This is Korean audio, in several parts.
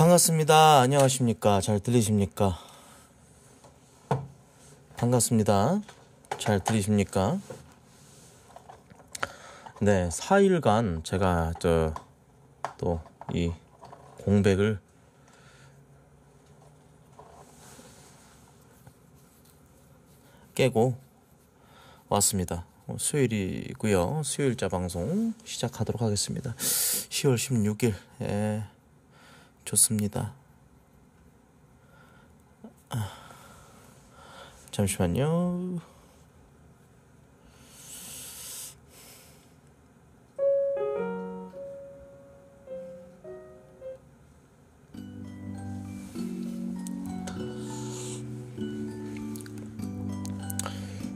반갑습니다. 안녕하십니까. 잘 들리십니까? 반갑습니다. 잘 들리십니까? 네, 4일간 제가 또 이 공백을 깨고 왔습니다. 어, 수요일이고요. 수요일자 방송 시작하도록 하겠습니다. 10월 16일. 예. 좋습니다. 아, 잠시만요.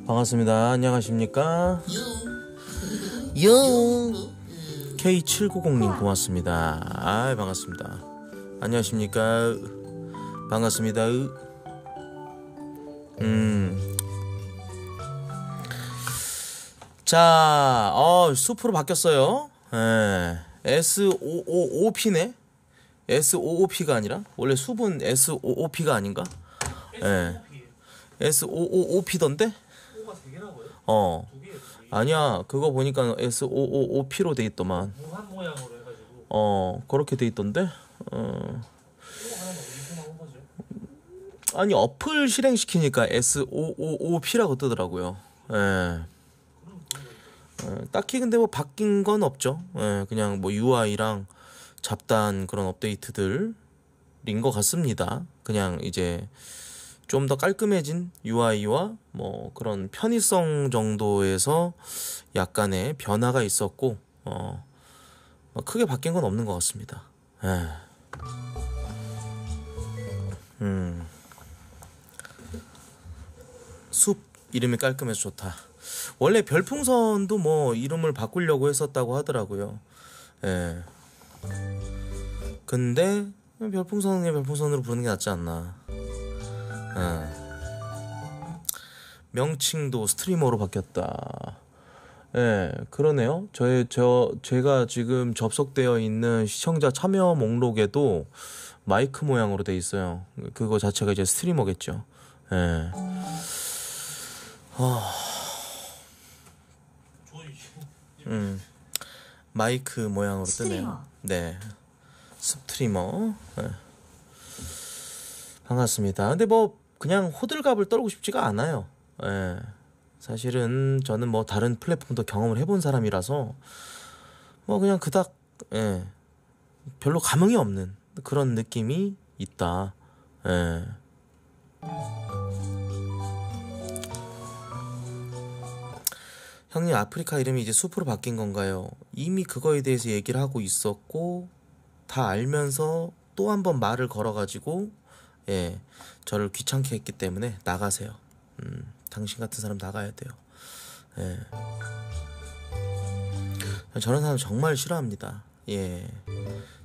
반갑습니다. 안녕하십니까? 요. K790님 고맙습니다. 아, 반갑습니다. 안녕하십니까. 반갑습니다. 음. 자, 어, 수프로 바뀌었어요. 예. S555P네. S55P가 아니라 원래 수분 S55P가 아닌가? 예. s 5 5 p 던데 어. 아니야. 그거 보니까 S555P로 돼 있더만. 뭐 어, 그렇게 돼 있던데? 어. 아니 어플 실행시키니까 SOOOP라고 뜨더라고요. 예. 예. 딱히 근데 뭐 바뀐 건 없죠. 예. 그냥 뭐 UI랑 잡단 그런 업데이트들인 것 같습니다. 그냥 이제 좀 더 깔끔해진 UI와 뭐 그런 편의성 정도에서 약간의 변화가 있었고 어 크게 바뀐 건 없는 것 같습니다. 예. 음. 숲 이름이 깔끔해서 좋다. 원래 별풍선도 뭐 이름을 바꾸려고 했었다고 하더라고요. 예. 근데 별풍선에 별풍선으로 부르는 게 낫지 않나. 예. 명칭도 스트리머로 바뀌었다. 예, 그러네요. 저의, 저, 제가 지금 접속되어 있는 시청자 참여 목록에도 마이크 모양으로 돼 있어요. 그거 자체가 이제 스트리머겠죠. 예. 어... 음, 마이크 모양으로 뜨네요. 네. 스트리머. 네. 반갑습니다. 근데 뭐, 그냥 호들갑을 떨고 싶지가 않아요. 예. 사실은 저는 뭐 다른 플랫폼도 경험을 해본 사람이라서 뭐 그냥 그닥 예, 별로 감흥이 없는 그런 느낌이 있다. 예. 형님 아프리카 이름이 이제 숲으로 바뀐 건가요? 이미 그거에 대해서 얘기를 하고 있었고 다 알면서 또 한 번 말을 걸어가지고 예 저를 귀찮게 했기 때문에 나가세요. 음. 당신 같은 사람 나가야 돼요. 예. 저런 사람 정말 싫어합니다. 예.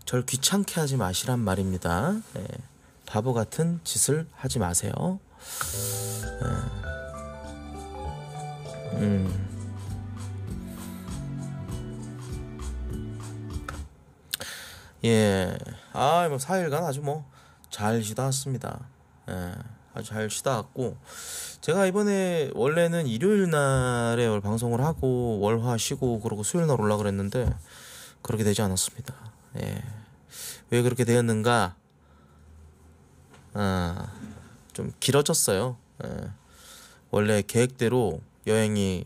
절 귀찮게 하지 마시란 말입니다. 예. 바보 같은 짓을 하지 마세요. 예. 음. 예. 아, 뭐, 4일간 아주 뭐, 잘 쉬다 왔습니다. 예. 아주 잘 쉬다 왔고, 제가 이번에 원래는 일요일 날에 방송을 하고 월화 쉬고 그러고 수요일 날 올라 그랬는데 그렇게 되지 않았습니다. 예. 왜 그렇게 되었는가? 아, 좀 길어졌어요. 예. 원래 계획대로 여행이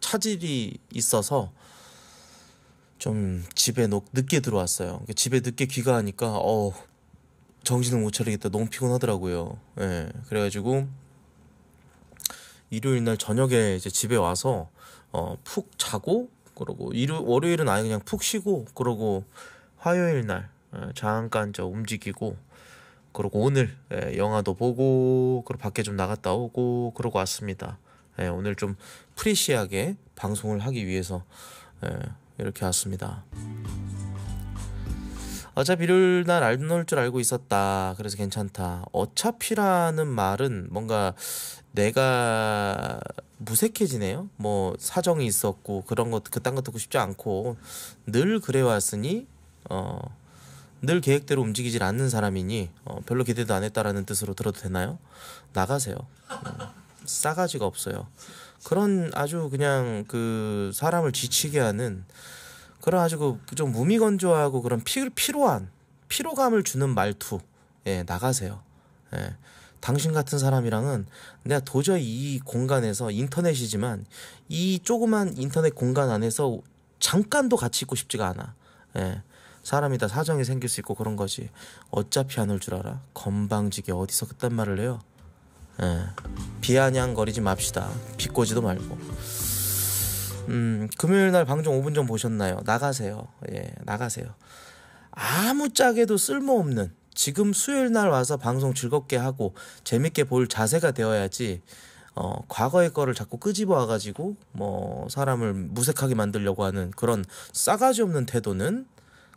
차질이 있어서 좀 집에 늦게 들어왔어요. 그러니까 집에 늦게 귀가하니까 어 정신을 못 차리겠다. 너무 피곤하더라고요. 예. 그래가지고 일요일 날 저녁에 이제 집에 와서 어, 푹 자고 그러고 일요 월요일은 아예 그냥 푹 쉬고 그러고 화요일 날 어, 잠깐 저 움직이고 그러고 오늘 예, 영화도 보고 그리고 밖에 좀 나갔다 오고 그러고 왔습니다. 예, 오늘 좀 프리시하게 방송을 하기 위해서 예, 이렇게 왔습니다. 어차피 일요일 날알올줄 알고 있었다. 그래서 괜찮다. 어차피라는 말은 뭔가 내가 무색해지네요. 뭐 사정이 있었고 그런 것 그딴 거 듣고 싶지 않고 늘 그래 왔으니 어. 늘 계획대로 움직이질 않는 사람이니 어, 별로 기대도 안 했다라는 뜻으로 들어도 되나요? 나가세요. 어, 싸가지가 없어요. 그런 아주 그냥 그 사람을 지치게 하는 그래가지고 좀 무미건조하고 그런 피, 피로한 피로감을 주는 말투 예 나가세요 예 당신 같은 사람이랑은 내가 도저히 이 공간에서 인터넷이지만 이 조그만 인터넷 공간 안에서 잠깐도 같이 있고 싶지가 않아 예 사람이 다 사정이 생길 수 있고 그런 거지 어차피 안 올 줄 알아 건방지게 어디서 그딴 말을 해요 예 비아냥거리지 맙시다 비꼬지도 말고 음, 금요일 날 방송 5분 전 보셨나요? 나가세요. 예, 나가세요. 아무짝에도 쓸모없는 지금 수요일 날 와서 방송 즐겁게 하고 재밌게 볼 자세가 되어야지 어, 과거의 거를 자꾸 끄집어 와가지고 뭐 사람을 무색하게 만들려고 하는 그런 싸가지 없는 태도는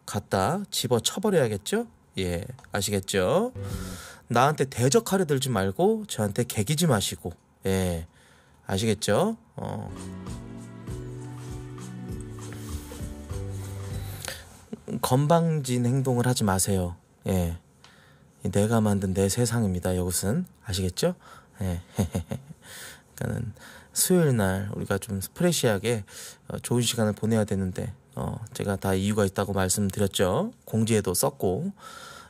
갖다 집어 쳐버려야겠죠? 예, 아시겠죠? 나한테 대적하려 들지 말고 저한테 개기지 마시고 예, 아시겠죠? 어. 건방진 행동을 하지 마세요. 예. 내가 만든 내 세상입니다. 이것은 아시겠죠? 예. 그러니까는 수요일 날 우리가 좀 스프레시하게 어, 좋은 시간을 보내야 되는데 어, 제가 다 이유가 있다고 말씀드렸죠. 공지에도 썼고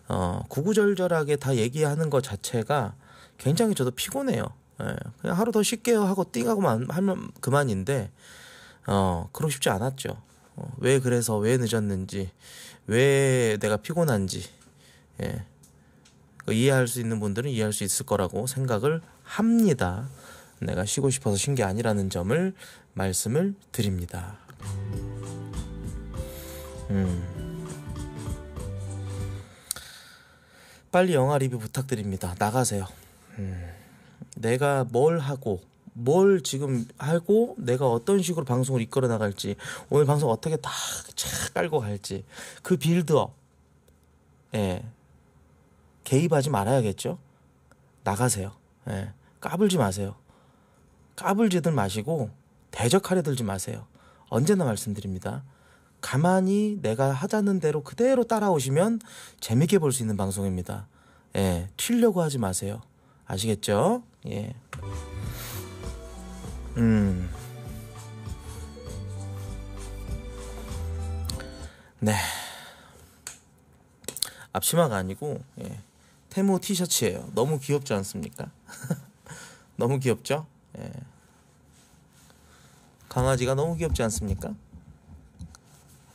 어, 구구절절하게 다 얘기하는 것 자체가 굉장히 저도 피곤해요. 예. 그냥 하루 더 쉴게요 하고 띵하고만 하면 그만인데 어, 그러고 싶지 않았죠. 어, 왜 그래서 왜 늦었는지 왜 내가 피곤한지 예. 그 이해할 수 있는 분들은 이해할 수 있을 거라고 생각을 합니다. 내가 쉬고 싶어서 쉰 게 아니라는 점을 말씀을 드립니다. 음. 빨리 영화 리뷰 부탁드립니다. 나가세요. 음. 내가 뭘 하고 뭘 지금 하고 내가 어떤 식으로 방송을 이끌어 나갈지 오늘 방송 어떻게 다 깔고 갈지 그 빌드업 예 개입하지 말아야겠죠 나가세요 예 까불지 마세요 까불지들 마시고 대적하려 들지 마세요 언제나 말씀드립니다 가만히 내가 하자는 대로 그대로 따라오시면 재밌게 볼 수 있는 방송입니다 예 튀려고 하지 마세요 아시겠죠 예. 음. 네. 앞치마가 아니고 예. 테모 티셔츠예요. 너무 귀엽지 않습니까? 너무 귀엽죠? 예. 강아지가 너무 귀엽지 않습니까?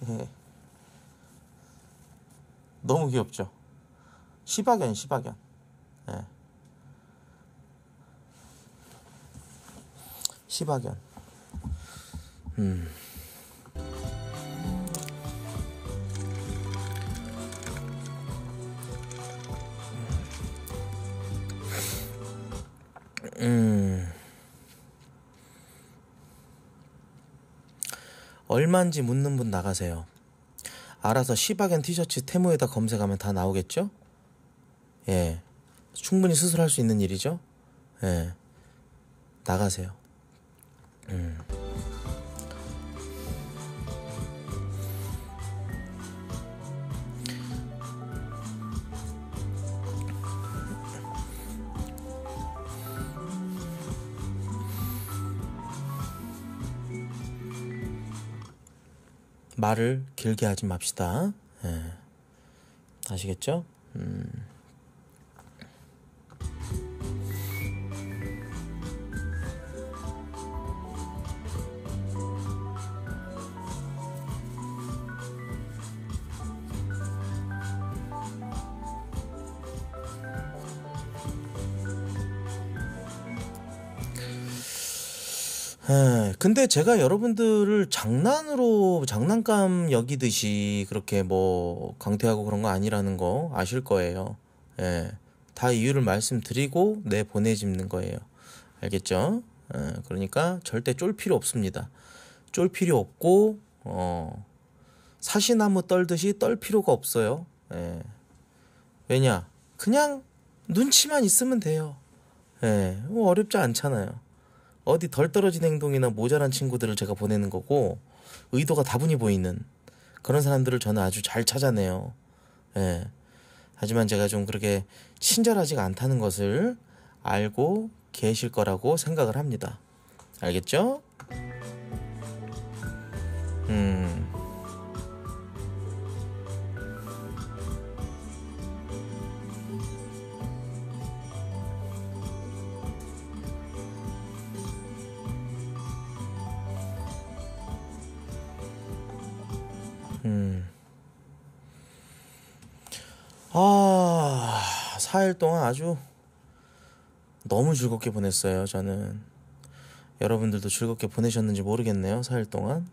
예. 너무 귀엽죠? 시바견, 시바견. 예. 시바견. 음. 음. 얼마인지 묻는 분 나가세요. 알아서 시바견 티셔츠 테무에다 검색하면 다 나오겠죠? 예. 충분히 수술할 수 있는 일이죠? 예. 나가세요. 예. 말을 길게 하지 맙시다. 예. 아시겠죠? 음. 근데 제가 여러분들을 장난으로 장난감 여기듯이 그렇게 뭐 강퇴하고 그런 거 아니라는 거 아실 거예요. 예. 다 이유를 말씀드리고 내 보내집는 거예요. 알겠죠? 예. 그러니까 절대 쫄 필요 없습니다. 쫄 필요 없고 어 사시나무 떨듯이 떨 필요가 없어요. 예. 왜냐? 그냥 눈치만 있으면 돼요. 예. 뭐 어렵지 않잖아요. 어디 덜 떨어진 행동이나 모자란 친구들을 제가 보내는 거고 의도가 다분히 보이는 그런 사람들을 저는 아주 잘 찾아내요. 예. 하지만 제가 좀 그렇게 친절하지가 않다는 것을 알고 계실 거라고 생각을 합니다. 알겠죠? 음. 4일 동안 아주 너무 즐겁게 보냈어요, 저는. 여러분들도 즐겁게 보내셨는지 모르겠네요, 4일 동안.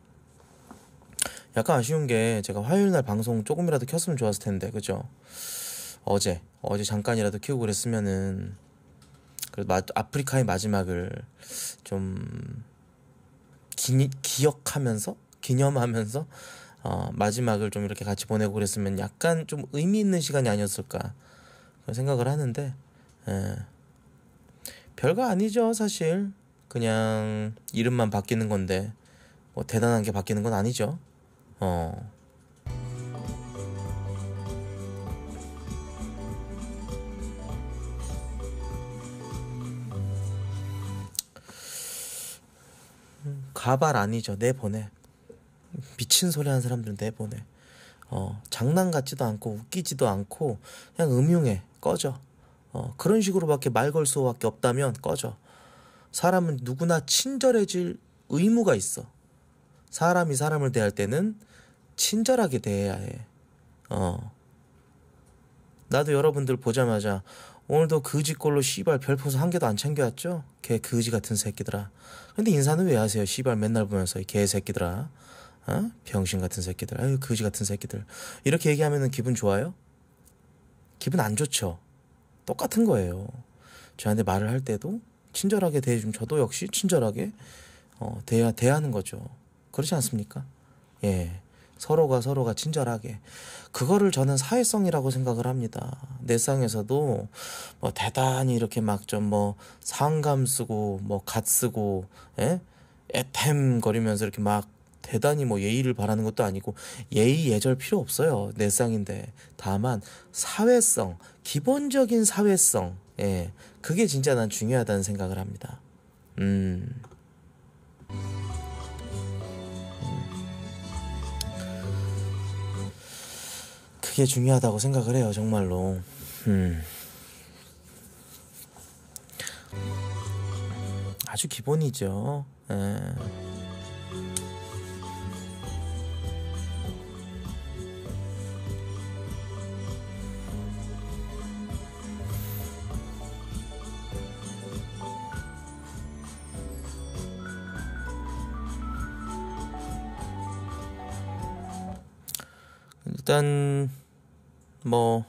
약간 아쉬운 게 제가 화요일 날 방송 조금이라도 켰으면 좋았을 텐데, 그죠? 어제, 어제 잠깐이라도 키우고 그랬으면은, 그래도 아프리카의 마지막을 좀 기, 기억하면서, 기념하면서, 어, 마지막을 좀 이렇게 같이 보내고 그랬으면 약간 좀 의미 있는 시간이 아니었을까. 생각을 하는데 예. 별거 아니죠 사실 그냥 이름만 바뀌는 건데 뭐 대단한 게 바뀌는 건 아니죠 어. 가발 아니죠. 내보내. 미친 소리 하는 사람들은 내보내. 어, 장난 같지도 않고 웃기지도 않고 그냥 음흉해. 꺼져. 어, 그런 식으로밖에 말 걸 수밖에 없다면 꺼져. 사람은 누구나 친절해질 의무가 있어. 사람이 사람을 대할 때는 친절하게 대해야 해. 어. 나도 여러분들 보자마자 오늘도 그지꼴로 씨발 별풍선 한 개도 안 챙겨왔죠? 개 그지 같은 새끼들아. 근데 인사는 왜 하세요? 씨발 맨날 보면서 개 새끼들아. 어? 병신 같은 새끼들. 아유 그지 같은 새끼들. 이렇게 얘기하면 기분 좋아요? 기분 안 좋죠. 똑같은 거예요. 저한테 말을 할 때도 친절하게 대해주면 저도 역시 친절하게 어, 대하, 대하는 거죠. 그렇지 않습니까? 예. 서로가 서로가 친절하게. 그거를 저는 사회성이라고 생각을 합니다. 내상에서도 뭐 대단히 이렇게 막 좀 뭐 상감 쓰고 뭐 갓 쓰고 예? 애템 거리면서 이렇게 막 대단히 뭐 예의를 바라는 것도 아니고 예의 예절 필요 없어요. 내 쌍인데. 다만 사회성, 기본적인 사회성. 예. 그게 진짜 난 중요하다는 생각을 합니다. 음. 음. 그게 중요하다고 생각을 해요, 정말로. 음. 아주 기본이죠. 예. 일단 뭐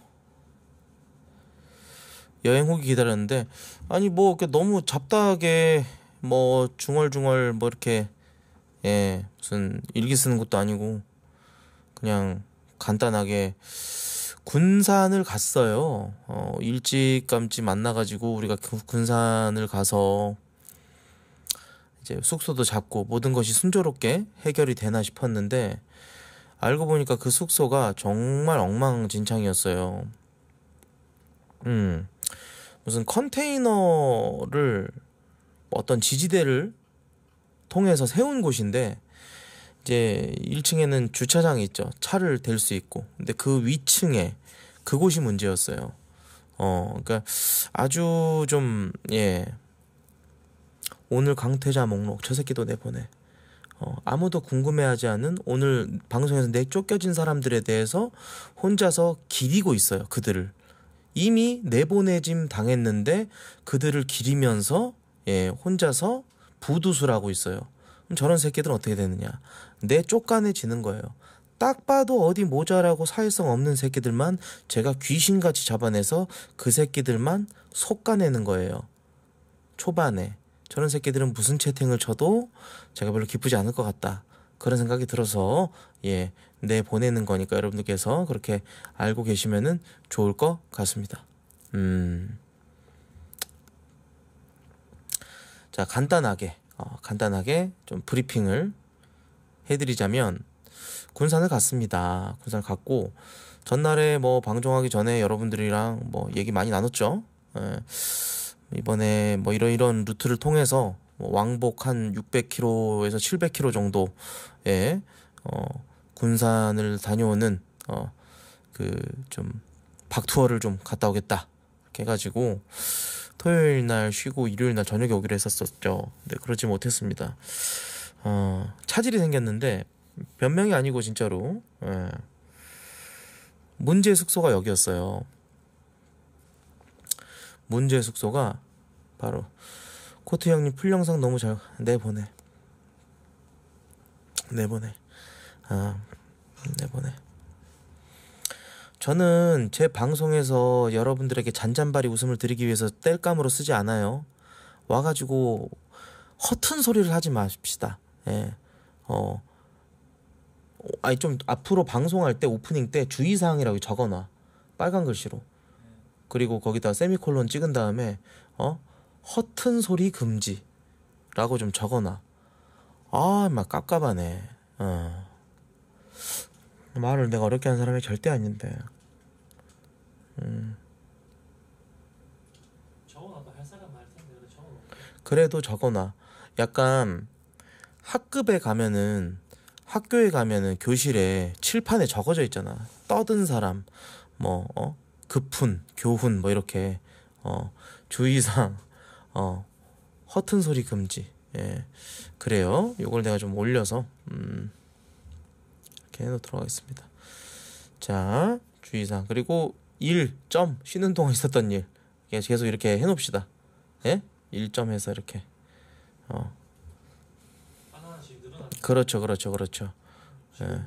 여행 후기 기다렸는데 아니 뭐 너무 잡다하게 뭐 중얼중얼 뭐 이렇게 예 무슨 일기 쓰는 것도 아니고 그냥 간단하게 군산을 갔어요 어 일찌감치 만나가지고 우리가 그 군산을 가서 이제 숙소도 잡고 모든 것이 순조롭게 해결이 되나 싶었는데 알고 보니까 그 숙소가 정말 엉망진창이었어요. 음, 무슨 컨테이너를 어떤 지지대를 통해서 세운 곳인데 이제 1층에는 주차장이 있죠. 차를 댈 수 있고. 근데 그 위층에 그곳이 문제였어요. 어, 그니까 아주 좀 예. 오늘 강퇴자 목록 저 새끼도 내보내. 어, 아무도 궁금해하지 않은 오늘 방송에서 내 쫓겨진 사람들에 대해서 혼자서 기리고 있어요. 그들을 이미 내보내짐 당했는데 그들을 기리면서 예, 혼자서 부두술 하고 있어요. 그럼 저런 새끼들은 어떻게 되느냐? 내 쫓간해지는 거예요. 딱 봐도 어디 모자라고 사회성 없는 새끼들만 제가 귀신같이 잡아내서 그 새끼들만 속가내는 거예요. 초반에. 저런 새끼들은 무슨 채팅을 쳐도 제가 별로 기쁘지 않을 것 같다. 그런 생각이 들어서 예, 내 보내는 거니까 여러분들께서 그렇게 알고 계시면은 좋을 것 같습니다. 음. 자, 간단하게 어, 간단하게 좀 브리핑을 해드리자면 군산을 갔습니다. 군산을 갔고 전날에 뭐방종하기 전에 여러분들이랑 뭐 얘기 많이 나눴죠. 예. 이번에 뭐 이런 이런 루트를 통해서 뭐 왕복 한 600km에서 700km 정도의 어, 군산을 다녀오는 어, 그좀 박투어를 좀 갔다 오겠다 이렇게 해가지고 토요일 날 쉬고 일요일 날 저녁에 오기로 했었었죠. 근데 그러지 못했습니다. 어, 차질이 생겼는데 변 명이 아니고 진짜로 예. 문제 숙소가 여기였어요. 문제의 숙소가 바로 코트 형님 풀 영상 너무 잘 내보내 내보내 아 내보내 저는 제 방송에서 여러분들에게 잔잔바리 웃음을 드리기 위해서 뗄감으로 쓰지 않아요 와가지고 허튼 소리를 하지 마십시다 예. 어 아니 좀 앞으로 방송할 때 오프닝 때 주의사항이라고 적어놔 빨간 글씨로 그리고 거기다 세미콜론 찍은 다음에 어 허튼 소리 금지라고 좀 적어놔. 아막 깝깝하네. 어. 말을 내가 어렵게 한 사람이 절대 아닌데. 음. 그래도 적어놔. 약간 학급에 가면은 학교에 가면은 교실에 칠판에 적어져 있잖아. 떠든 사람, 뭐, 어? 급훈, 교훈 뭐 이렇게 어, 주의사항, 어, 허튼 소리 금지. 예, 그래요. 요걸 내가 좀 올려서 음, 이렇게 해놓도록 하겠습니다. 자, 주의사항 그리고 일점 쉬는 동안 있었던 일 계속 이렇게 해놓읍시다. 예, 일점 해서 이렇게 어. 그렇죠, 그렇죠, 그렇죠. 예.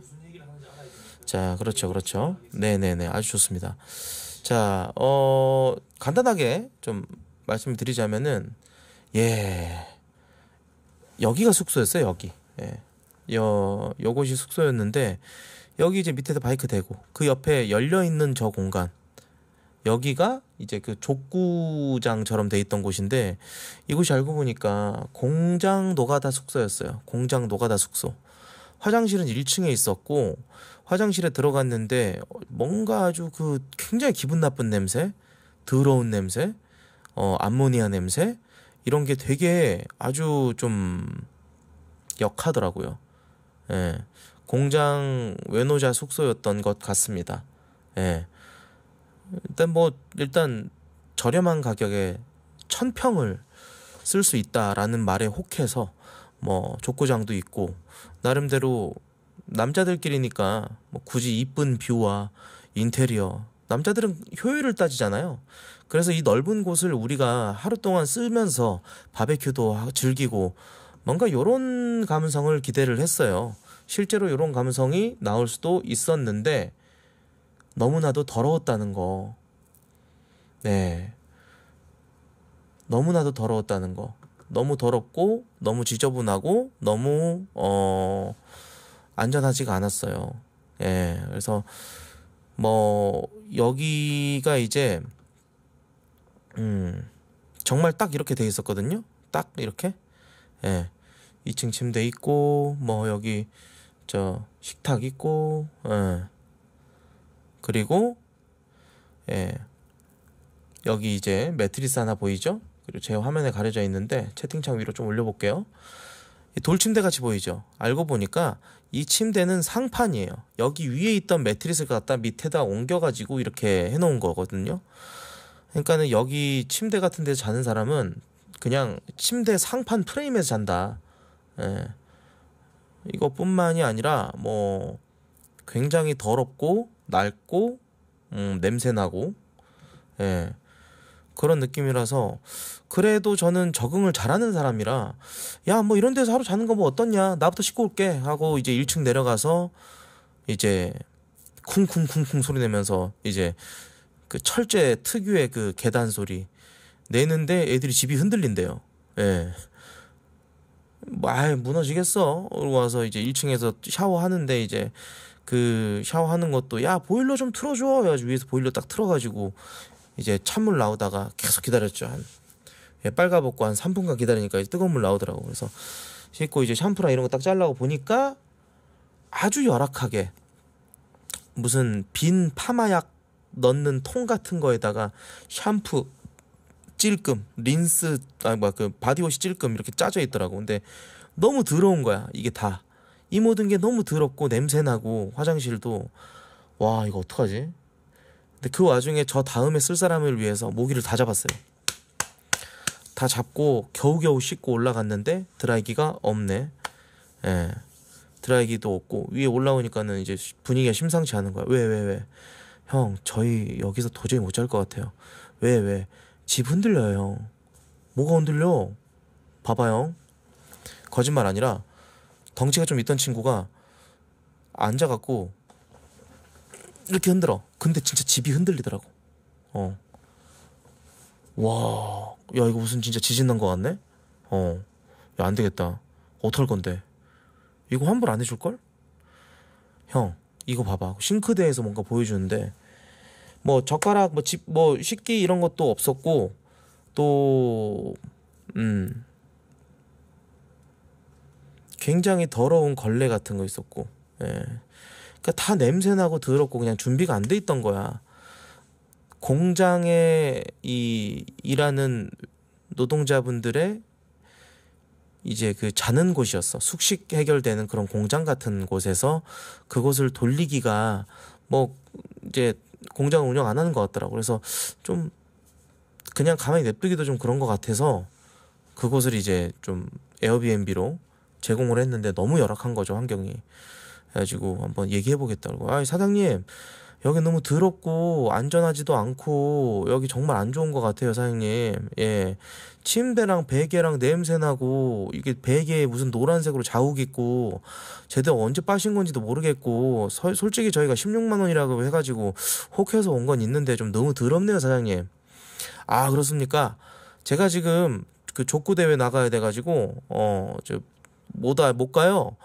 자, 그렇죠, 그렇죠. 네, 네, 네, 아주 좋습니다. 자, 어, 간단하게 좀말씀 드리자면은, 예, 여기가 숙소였어요, 여기. 예. 여, 요것이 숙소였는데, 여기 이제 밑에서 바이크 대고, 그 옆에 열려있는 저 공간. 여기가 이제 그 족구장처럼 돼 있던 곳인데, 이곳이 알고 보니까 공장 노가다 숙소였어요. 공장 노가다 숙소. 화장실은 1층에 있었고, 화장실에 들어갔는데 뭔가 아주 그 굉장히 기분 나쁜 냄새, 더러운 냄새, 어, 암모니아 냄새 이런 게 되게 아주 좀 역하더라고요. 예. 공장 외노자 숙소였던 것 같습니다. 예. 일단 뭐 일단 저렴한 가격에 천 평을 쓸 수 있다라는 말에 혹해서 뭐 족구장도 있고 나름대로 남자들끼리니까 뭐 굳이 이쁜 뷰와 인테리어 남자들은 효율을 따지잖아요. 그래서 이 넓은 곳을 우리가 하루 동안 쓰면서 바베큐도 즐기고 뭔가 요런 감성을 기대를 했어요. 실제로 요런 감성이 나올 수도 있었는데 너무나도 더러웠다는 거. 네. 너무나도 더러웠다는 거. 너무 더럽고 너무 지저분하고 너무 어 안전하지가 않았어요. 예, 그래서 뭐 여기가 이제 음 정말 딱 이렇게 돼 있었거든요. 딱 이렇게 예, 2층 침대 있고 뭐 여기 저 식탁 있고 예. 그리고 예 여기 이제 매트리스 하나 보이죠? 그리고 제 화면에 가려져 있는데 채팅창 위로 좀 올려볼게요. 돌침대 같이 보이죠? 알고 보니까 이 침대는 상판이에요. 여기 위에 있던 매트리스를 갖다 밑에다 옮겨가지고 이렇게 해놓은 거거든요. 그러니까는 여기 침대 같은 데 자는 사람은 그냥 침대 상판 프레임에서 잔다. 예. 이것뿐만이 아니라 뭐 굉장히 더럽고 낡고 음, 냄새나고 예. 그런 느낌이라서 그래도 저는 적응을 잘하는 사람이라 야 뭐 이런 데서 하루 자는 거 뭐 어떻냐 나부터 씻고 올게 하고 이제 1층 내려가서 이제 쿵쿵쿵쿵 소리 내면서 이제 그 철제 특유의 그 계단 소리 내는데 애들이 집이 흔들린대요. 예. 아 무너지겠어. 그러고 와서 이제 1층에서 샤워하는데 이제 그 샤워하는 것도 야 보일러 좀 틀어줘. 해가지고 위에서 보일러 딱 틀어가지고 이제 찬물 나오다가 계속 기다렸죠. 한 예, 빨가벗고 한 3분간 기다리니까 이제 뜨거운 물 나오더라고. 그래서 씻고 이제 샴푸랑 이런 거딱 잘라고 보니까 아주 열악하게 무슨 빈 파마약 넣는 통 같은 거에다가 샴푸 찔끔 린스 아니 뭐야 그 바디워시 찔끔 이렇게 짜져 있더라고. 근데 너무 더러운 거야 이게 다. 이 모든 게 너무 더럽고 냄새 나고 화장실도 와 이거 어떡하지? 근데 그 와중에 저 다음에 쓸 사람을 위해서 모기를 다 잡았어요. 다 잡고 겨우겨우 씻고 올라갔는데 드라이기가 없네. 예. 드라이기도 없고 위에 올라오니까는 이제 분위기가 심상치 않은 거야. 왜 왜 왜, 형 저희 여기서 도저히 못 잘 것 같아요. 왜 왜? 집 흔들려요 형. 뭐가 흔들려? 봐봐 형. 거짓말 아니라 덩치가 좀 있던 친구가 앉아갖고 이렇게 흔들어. 근데 진짜 집이 흔들리더라고. 어. 와, 야, 이거 무슨 진짜 지진 난것 같네? 어. 야, 안 되겠다. 어떨 건데? 이거 환불 안 해줄걸? 형, 이거 봐봐. 싱크대에서 뭔가 보여주는데, 뭐, 젓가락, 뭐, 집, 뭐, 식기 이런 것도 없었고, 또, 음. 굉장히 더러운 걸레 같은 거 있었고, 예. 그러니까 다 냄새나고 더럽고 그냥 준비가 안 돼 있던 거야. 공장에 이 일하는 노동자분들의 이제 그 자는 곳이었어. 숙식 해결되는 그런 공장 같은 곳에서 그곳을 돌리기가 뭐 이제 공장 운영 안 하는 것 같더라고. 그래서 좀 그냥 가만히 냅두기도 좀 그런 것 같아서 그곳을 이제 좀 에어비앤비로 제공을 했는데 너무 열악한 거죠 환경이. 해가지고 한번 얘기해보겠다고. 아 사장님 여기 너무 더럽고 안전하지도 않고 여기 정말 안 좋은 것 같아요 사장님. 예 침대랑 베개랑 냄새 나고 이게 베개에 무슨 노란색으로 자욱 있고 제대로 언제 빠신 건지도 모르겠고 서, 솔직히 저희가 16만 원이라고 해가지고 혹해서 온 건 있는데 좀 너무 더럽네요 사장님. 아 그렇습니까? 제가 지금 그 족구 대회 나가야 돼가지고 어저못못 가요.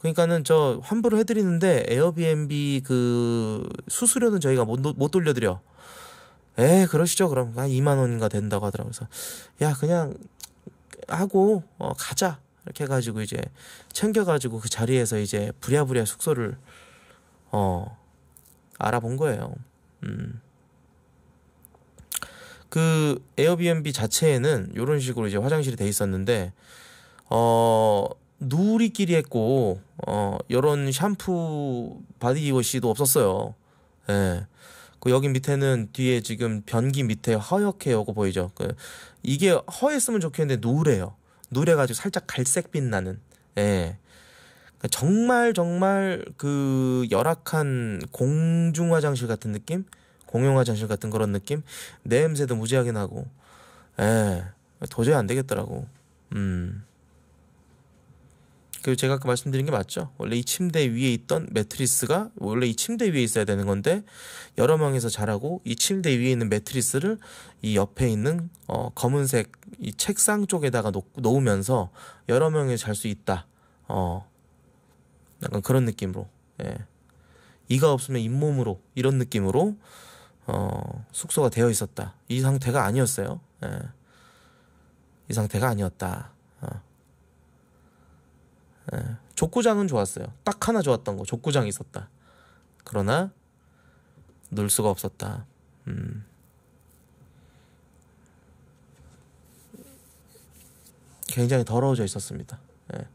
그러니까는 저 환불을 해드리는데 에어비앤비 그 수수료는 저희가 못, 못 돌려드려. 에 그러시죠 그럼 한 2만 원인가 된다고 하더라고요. 그래서 야 그냥 하고 어, 가자 이렇게 해가지고 이제 챙겨가지고 그 자리에서 이제 부랴부랴 숙소를 어 알아본 거예요. 음. 그 에어비앤비 자체에는 이런 식으로 이제 화장실이 돼 있었는데 어 누리끼리 했고 어, 요런 샴푸 바디워시도 없었어요. 예. 그 여기 밑에는 뒤에 지금 변기 밑에 허옇게 요고 보이죠? 그 이게 허했으면 좋겠는데 노래요노래가지고 살짝 갈색빛 나는. 예. 그러니까 정말 정말 그 열악한 공중 화장실 같은 느낌? 공용 화장실 같은 그런 느낌? 냄새도 무지하게 나고. 예. 도저히 안 되겠더라고. 음. 그 제가 아까 말씀드린 게 맞죠. 원래 이 침대 위에 있던 매트리스가 원래 이 침대 위에 있어야 되는 건데 여러 명이서 자라고 이 침대 위에 있는 매트리스를 이 옆에 있는 어 검은색 이 책상 쪽에다가 놓, 놓으면서 여러 명이 잘 수 있다. 어 약간 그런 느낌으로. 예. 이가 없으면 잇몸으로 이런 느낌으로 어 숙소가 되어 있었다. 이 상태가 아니었어요. 예. 이 상태가 아니었다. 어. 예. 족구장은 좋았어요. 딱 하나 좋았던 거 족구장이 있었다. 그러나 놀 수가 없었다. 음. 굉장히 더러워져 있었습니다. 예.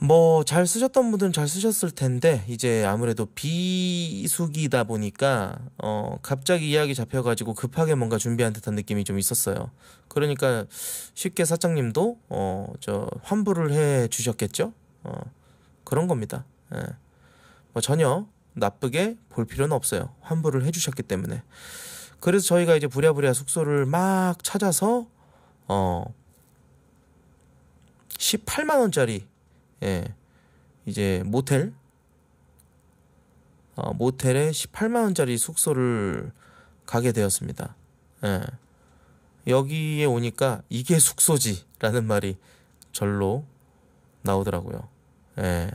뭐잘 쓰셨던 분들은 잘 쓰셨을 텐데 이제 아무래도 비수기다 보니까 어 갑자기 이야기 잡혀가지고 급하게 뭔가 준비한 듯한 느낌이 좀 있었어요. 그러니까 쉽게 사장님도 어 저 환불을 해 주셨겠죠. 어 그런 겁니다. 예. 뭐 전혀 나쁘게 볼 필요는 없어요. 환불을 해 주셨기 때문에. 그래서 저희가 이제 부랴부랴 숙소를 막 찾아서 어 18만 원짜리 예, 이제 모텔, 어, 모텔에 18만 원짜리 숙소를 가게 되었습니다. 예, 여기에 오니까 이게 숙소지라는 말이 절로 나오더라고요. 예,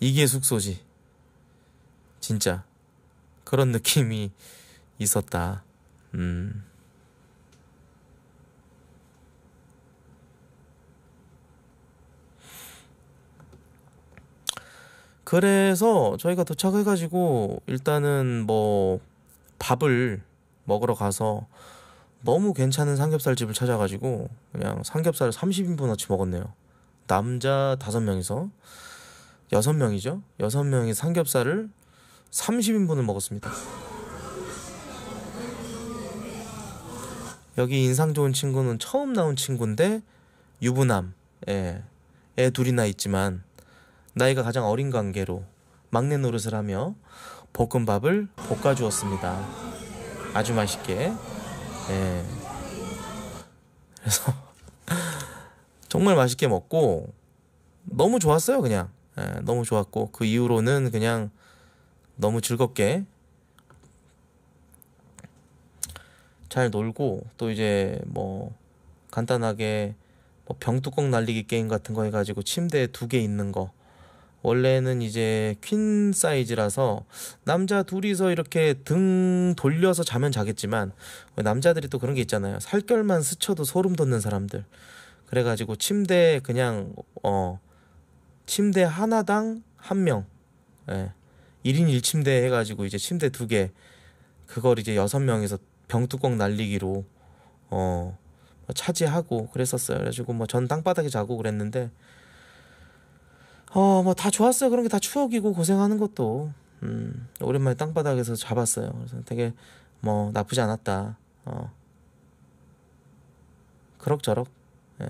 이게 숙소지. 진짜 그런 느낌이 있었다. 음. 그래서 저희가 도착해가지고 일단은 뭐 밥을 먹으러 가서 너무 괜찮은 삼겹살 집을 찾아가지고 그냥 삼겹살을 30인분어치 먹었네요. 남자 5명이서 6명이죠? 6명이 삼겹살을 30인분을 먹었습니다. 여기 인상 좋은 친구는 처음 나온 친구인데 유부남 예. 애 둘이나 있지만 나이가 가장 어린 관계로 막내 노릇을 하며 볶음밥을 볶아주었습니다. 아주 맛있게. 예. 그래서 정말 맛있게 먹고 너무 좋았어요 그냥 예, 너무 좋았고 그 이후로는 그냥 너무 즐겁게 잘 놀고 또 이제 뭐 간단하게 뭐 병뚜껑 날리기 게임 같은 거 해가지고 침대에 두 개 있는 거 원래는 이제 퀸 사이즈라서 남자 둘이서 이렇게 등 돌려서 자면 자겠지만 남자들이 또 그런 게 있잖아요. 살결만 스쳐도 소름 돋는 사람들. 그래가지고 침대 그냥 어 침대 하나당 한 명. 예. 1인 1침대 해가지고 이제 침대 두 개. 그걸 이제 여섯 명에서 병뚜껑 날리기로 어 차지하고 그랬었어요. 그래가지고 뭐 전 땅바닥에 자고 그랬는데 어, 뭐 다 좋았어요. 그런 게 다 추억이고 고생하는 것도. 음, 오랜만에 땅바닥에서 잡았어요. 그래서 되게 뭐 나쁘지 않았다. 어. 그럭저럭. 예.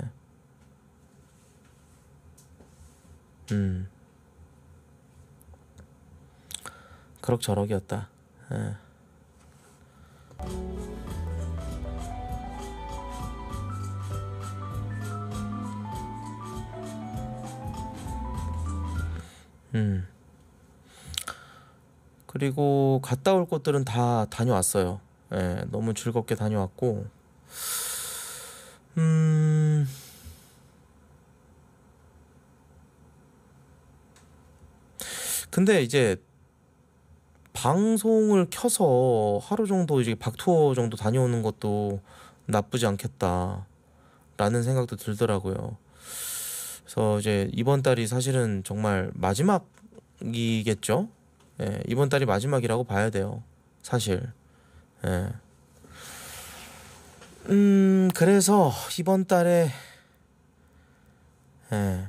음. 그럭저럭이었다. 예. 음. 그리고 갔다 올 곳들은 다 다녀왔어요. 예, 너무 즐겁게 다녀왔고, 음, 근데 이제 방송을 켜서 하루 정도 이제 박투어 정도 다녀오는 것도 나쁘지 않겠다라는 생각도 들더라고요. 그래서 이제 이번 달이 사실은 정말 마지막이겠죠. 예, 이번 달이 마지막이라고 봐야 돼요. 사실. 예. 음, 그래서 이번 달에 예.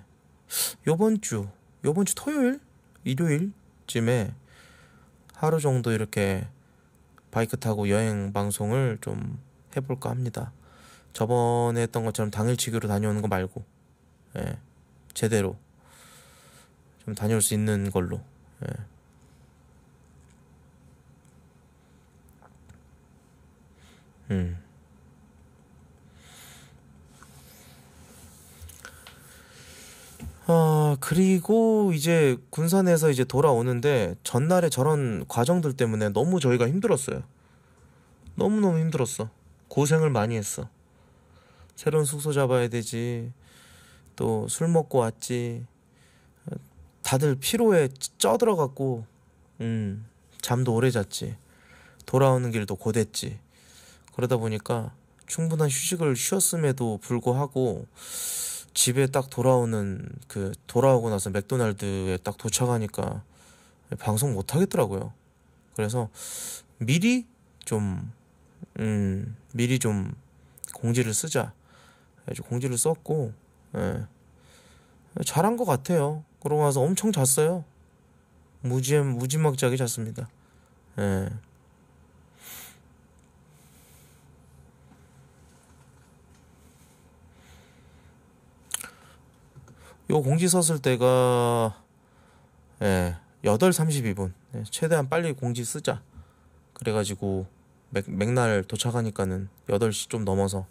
요번 주, 요번 주 토요일, 일요일쯤에 하루 정도 이렇게 바이크 타고 여행 방송을 좀 해볼까 합니다. 저번에 했던 것처럼 당일치기로 다녀오는 거 말고. 예. 제대로 좀 다녀올 수 있는 걸로. 예. 음. 아, 그리고 이제 군산에서 이제 돌아오는데 전날에 저런 과정들 때문에 너무 저희가 힘들었어요. 너무너무 힘들었어. 고생을 많이 했어. 새로운 숙소 잡아야 되지. 또술 먹고 왔지 다들 피로에 쪄들어갔고 음 잠도 오래 잤지 돌아오는 길도 고됐지 그러다 보니까 충분한 휴식을 쉬었음에도 불구하고 집에 딱 돌아오는 그 돌아오고 나서 맥도날드에 딱 도착하니까 방송 못 하겠더라고요. 그래서 미리 좀 음, 미리 좀 공지를 쓰자. 공지를 썼고 예. 잘한 것 같아요. 그러고 나서 엄청 잤어요. 무지, 무지막지하게 잤습니다. 예. 요 공지 썼을 때가 예, 8 32분. 예, 최대한 빨리 공지 쓰자. 그래가지고 맥, 맥날 도착하니까는 8시 좀 넘어서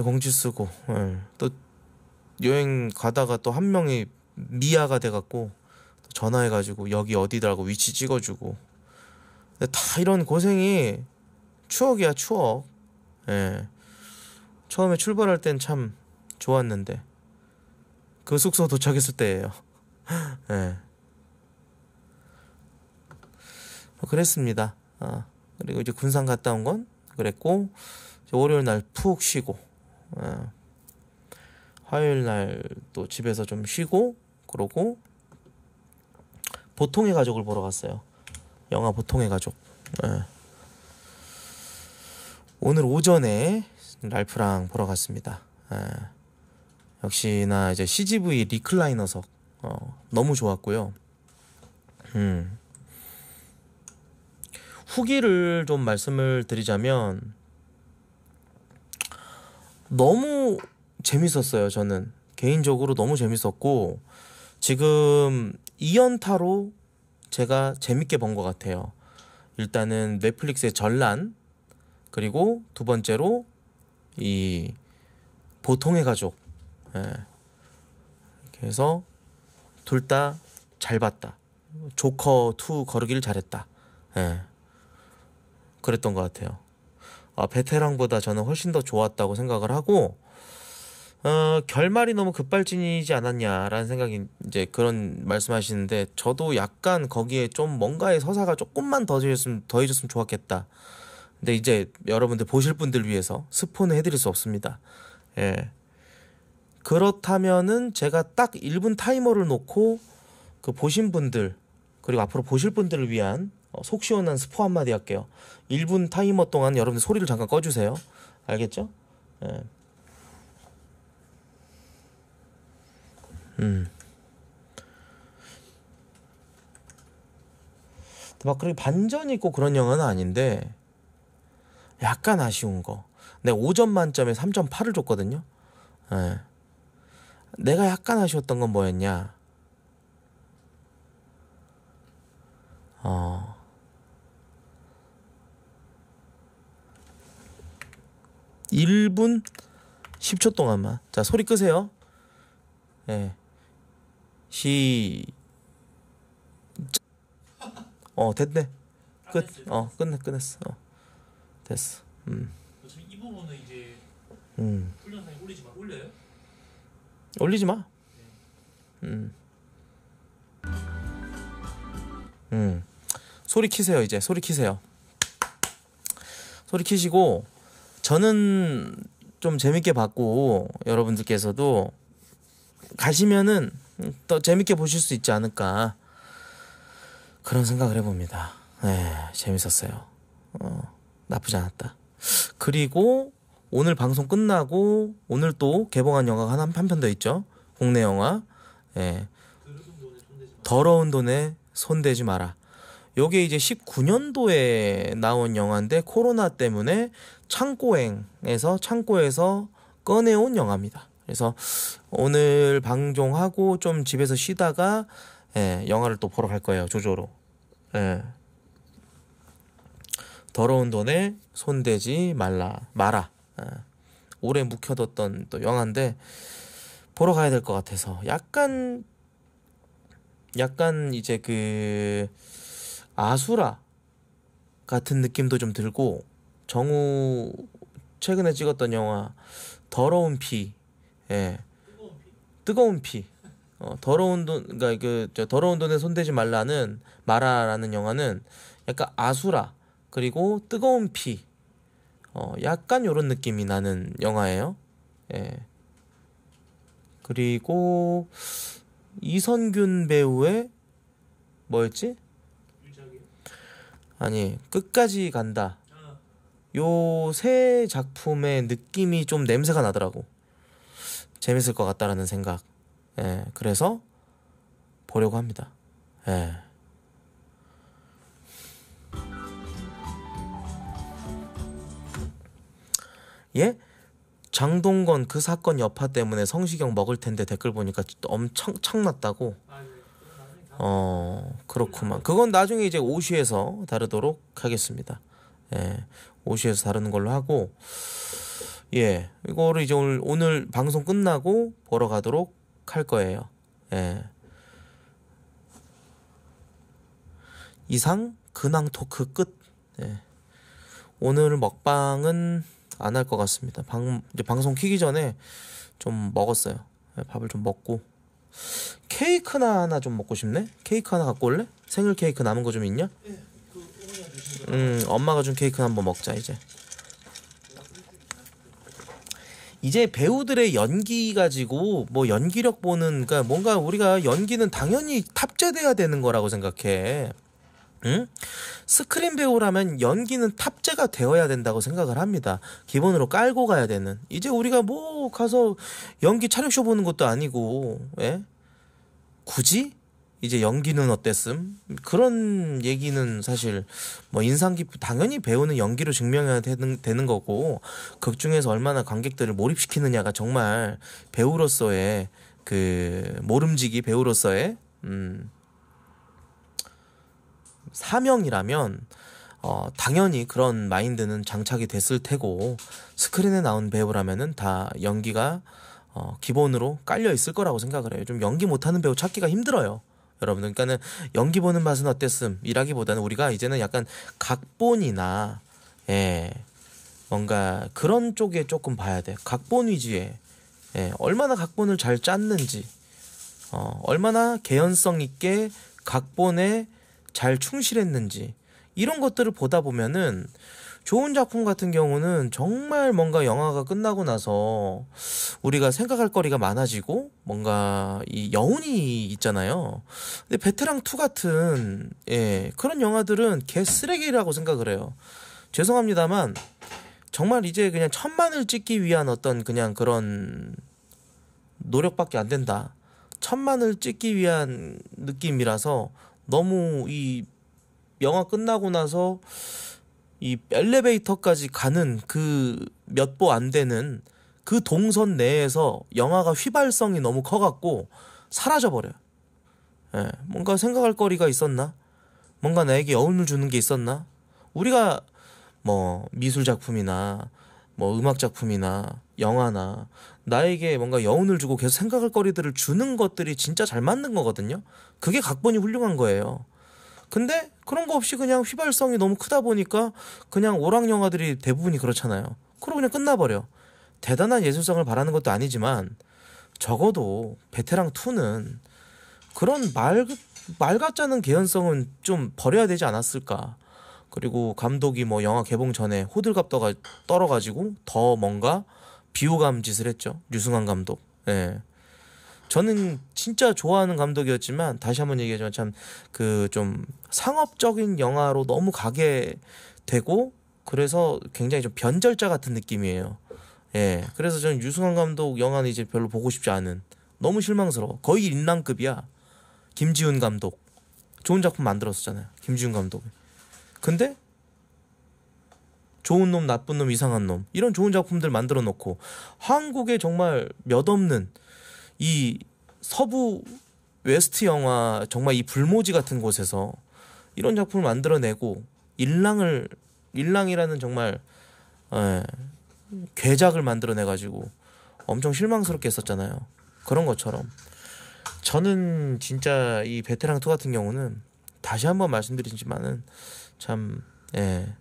네, 공지 쓰고 예. 또 여행 가다가 또 한 명이 미아가 돼갖고 전화해가지고 여기 어디더라고 위치 찍어주고 근데 다 이런 고생이 추억이야 추억 예. 처음에 출발할 땐 참 좋았는데 그 숙소 도착했을 때예요 예. 뭐 그랬습니다 아, 그리고 이제 군산 갔다 온 건 그랬고 월요일 날 푹 쉬고 예. 화요일 날 또 집에서 좀 쉬고 그러고 보통의 가족을 보러 갔어요. 영화 보통의 가족. 네. 오늘 오전에 랄프랑 보러 갔습니다. 네. 역시나 이제 CGV 리클라이너석 어, 너무 좋았고요. 음. 후기를 좀 말씀을 드리자면 너무 재밌었어요, 저는. 개인적으로 너무 재밌었고, 지금 2연타로 제가 재밌게 본 것 같아요. 일단은 넷플릭스의 전란, 그리고 두 번째로 이 보통의 가족. 예. 그래서 둘 다 잘 봤다. 조커 2 거르기를 잘했다. 예. 그랬던 것 같아요. 어, 베테랑보다 저는 훨씬 더 좋았다고 생각을 하고 어, 결말이 너무 급발진이지 않았냐라는 생각이 이제 그런 말씀하시는데 저도 약간 거기에 좀 뭔가의 서사가 조금만 더해졌으면 더해줬으면 좋았겠다. 근데 이제 여러분들 보실 분들 위해서 스폰는 해드릴 수 없습니다. 예. 그렇다면은 제가 딱 1분 타이머를 놓고 그 보신 분들 그리고 앞으로 보실 분들을 위한 어, 속 시원한 스포 한마디 할게요. 1분 타이머 동안 여러분 소리를 잠깐 꺼주세요. 알겠죠? 예. 음. 막 그렇게 반전 이 있고 그런 영화는 아닌데 약간 아쉬운 거. 내가 5점 만점에 3.8을 줬거든요. 예. 내가 약간 아쉬웠던 건 뭐였냐? 1분 10초 동안만. 자, 소리 끄세요. 예. 네. 시. 어, 됐네. 끝. 어, 끝내, 끝냈어. 어. 됐어. 음. 이 부분은 이제 음. 훈련상 올리지 마. 올려요? 올리지 마. 네. 음. 음. 소리 키세요, 이제. 소리 키세요. 소리 키시고 저는 좀 재밌게 봤고 여러분들께서도 가시면은 더 재밌게 보실 수 있지 않을까 그런 생각을 해봅니다. 네, 재밌었어요. 어, 나쁘지 않았다. 그리고 오늘 방송 끝나고 오늘 또 개봉한 영화가 한, 한편 더 있죠. 국내 영화. 예. 더러운 돈에 손대지 마라. 요게 이제 19년도에 나온 영화인데 코로나 때문에 창고행에서 창고에서 꺼내온 영화입니다. 그래서 오늘 방종하고 좀 집에서 쉬다가 예, 영화를 또 보러 갈 거예요. 조조로. 예. 더러운 돈에 손대지 말라 마라. 예. 오래 묵혀뒀던 또 영화인데 보러 가야 될 것 같아서 약간 약간 이제 그 아수라 같은 느낌도 좀 들고 정우 최근에 찍었던 영화 더러운 피, 예, 뜨거운 피, 어, 더러운 돈, 그러니까 그 더러운 돈에 손대지 말라는 마라라는 영화는 약간 아수라 그리고 뜨거운 피, 어, 약간 요런 느낌이 나는 영화예요. 예. 그리고 이선균 배우의 뭐였지? 아니 끝까지 간다. 요세 작품의 느낌이 좀 냄새가 나더라고. 재밌을 것 같다라는 생각. 예, 그래서 보려고 합니다. 예. 예? 장동건 그 사건 여파 때문에 성시경 먹을 텐데 댓글 보니까 엄청 창났다고. 어, 그렇구만. 그건 나중에 이제 오시에서 다루도록 하겠습니다. 예. 오시에서 다루는 걸로 하고 예 이거를 이제 오늘 오늘 방송 끝나고 보러 가도록 할 거예요. 예. 이상 근황 토크 끝. 예. 오늘 먹방은 안 할 것 같습니다. 방 이제 방송 키기 전에 좀 먹었어요. 예, 밥을 좀 먹고 케이크나 하나 좀 먹고 싶네. 케이크 하나 갖고 올래? 생일 케이크 남은 거 좀 있냐? 예. 음, 엄마가 준 케이크 한번 먹자 이제. 이제 배우들의 연기 가지고 뭐 연기력 보는 그러니까 뭔가 우리가 연기는 당연히 탑재돼야 되는 거라고 생각해. 응? 스크린 배우라면 연기는 탑재가 되어야 된다고 생각을 합니다. 기본으로 깔고 가야 되는. 이제 우리가 뭐 가서 연기 촬영쇼 보는 것도 아니고, 예? 굳이? 이제 연기는 어땠음? 그런 얘기는 사실 뭐 인상 깊 당연히 배우는 연기로 증명해야 되는, 되는 거고 극 중에서 얼마나 관객들을 몰입시키느냐가 정말 배우로서의 그 모름지기 배우로서의 음 사명이라면 어 당연히 그런 마인드는 장착이 됐을 테고 스크린에 나온 배우라면은 다 연기가 어 기본으로 깔려 있을 거라고 생각을 해요. 좀 연기 못하는 배우 찾기가 힘들어요. 여러분들 그러니까는 연기 보는 맛은 어땠음이라기보다는 우리가 이제는 약간 각본이나 예 뭔가 그런 쪽에 조금 봐야 돼 각본 위주의 예 얼마나 각본을 잘 짰는지 어 얼마나 개연성 있게 각본에 잘 충실했는지 이런 것들을 보다 보면은 좋은 작품 같은 경우는 정말 뭔가 영화가 끝나고 나서 우리가 생각할 거리가 많아지고 뭔가 이 여운이 있잖아요. 근데 베테랑 2 같은 예, 그런 영화들은 개 쓰레기라고 생각을 해요. 죄송합니다만 정말 이제 그냥 천만을 찍기 위한 어떤 그냥 그런 노력밖에 안 된다. 천만을 찍기 위한 느낌이라서 너무 이 영화 끝나고 나서 이 엘리베이터까지 가는 그 몇 보 안 되는 그 동선 내에서 영화가 휘발성이 너무 커갖고 사라져버려요. 예, 뭔가 생각할 거리가 있었나? 뭔가 나에게 여운을 주는 게 있었나? 우리가 뭐 미술 작품이나 뭐 음악 작품이나 영화나 나에게 뭔가 여운을 주고 계속 생각할 거리들을 주는 것들이 진짜 잘 맞는 거거든요. 그게 각본이 훌륭한 거예요. 근데 그런 거 없이 그냥 휘발성이 너무 크다 보니까 그냥 오락 영화들이 대부분이 그렇잖아요. 그러고 그냥 끝나버려. 대단한 예술성을 바라는 것도 아니지만 적어도 베테랑 2는 그런 말, 말 같지 않은 개연성은 좀 버려야 되지 않았을까. 그리고 감독이 뭐 영화 개봉 전에 호들갑 떨어가지고 더 뭔가 비호감 짓을 했죠. 류승환 감독. 예. 저는 진짜 좋아하는 감독이었지만 다시 한번 얘기하지만 참그 좀 상업적인 영화로 너무 가게 되고 그래서 굉장히 좀 변절자 같은 느낌이에요. 예. 그래서 저는 유승환 감독 영화는 이제 별로 보고 싶지 않은 너무 실망스러워. 거의 인랑급이야. 김지훈 감독. 좋은 작품 만들었었잖아요. 김지훈 감독. 근데 좋은 놈, 나쁜 놈, 이상한 놈 이런 좋은 작품들 만들어 놓고 한국에 정말 몇 없는 이 서부 웨스트 영화 정말 이 불모지 같은 곳에서 이런 작품을 만들어내고 일랑을 일랑이라는 정말 예, 괴작을 만들어내가지고 엄청 실망스럽게 했었잖아요. 그런 것처럼 저는 진짜 이 베테랑 2 같은 경우는 다시 한번 말씀드리지만은 참 예.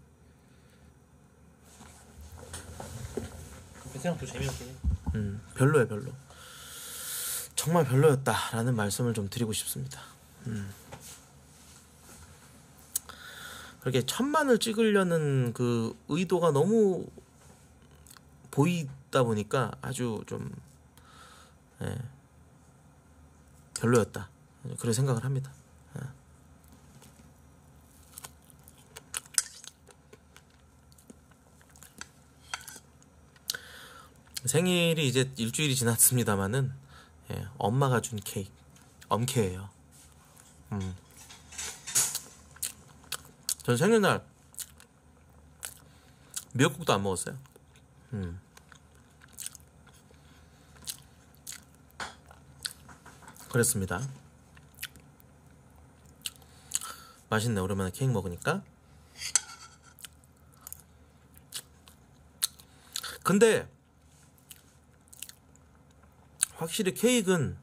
베테랑 2 재미없긴 해. 음 별로야 별로. 정말 별로였다라는 말씀을 좀 드리고 싶습니다. 음. 그렇게 천만을 찍으려는 그 의도가 너무 보이다 보니까 아주 좀 예, 별로였다. 그런 생각을 합니다. 예. 생일이 이제 일주일이 지났습니다만은 예, 엄마가 준 케이크 엄케예요. 음. 전 생일날 미역국도 안 먹었어요. 음. 그랬습니다. 맛있네. 오랜만에 케이크 먹으니까. 근데 확실히 케이크는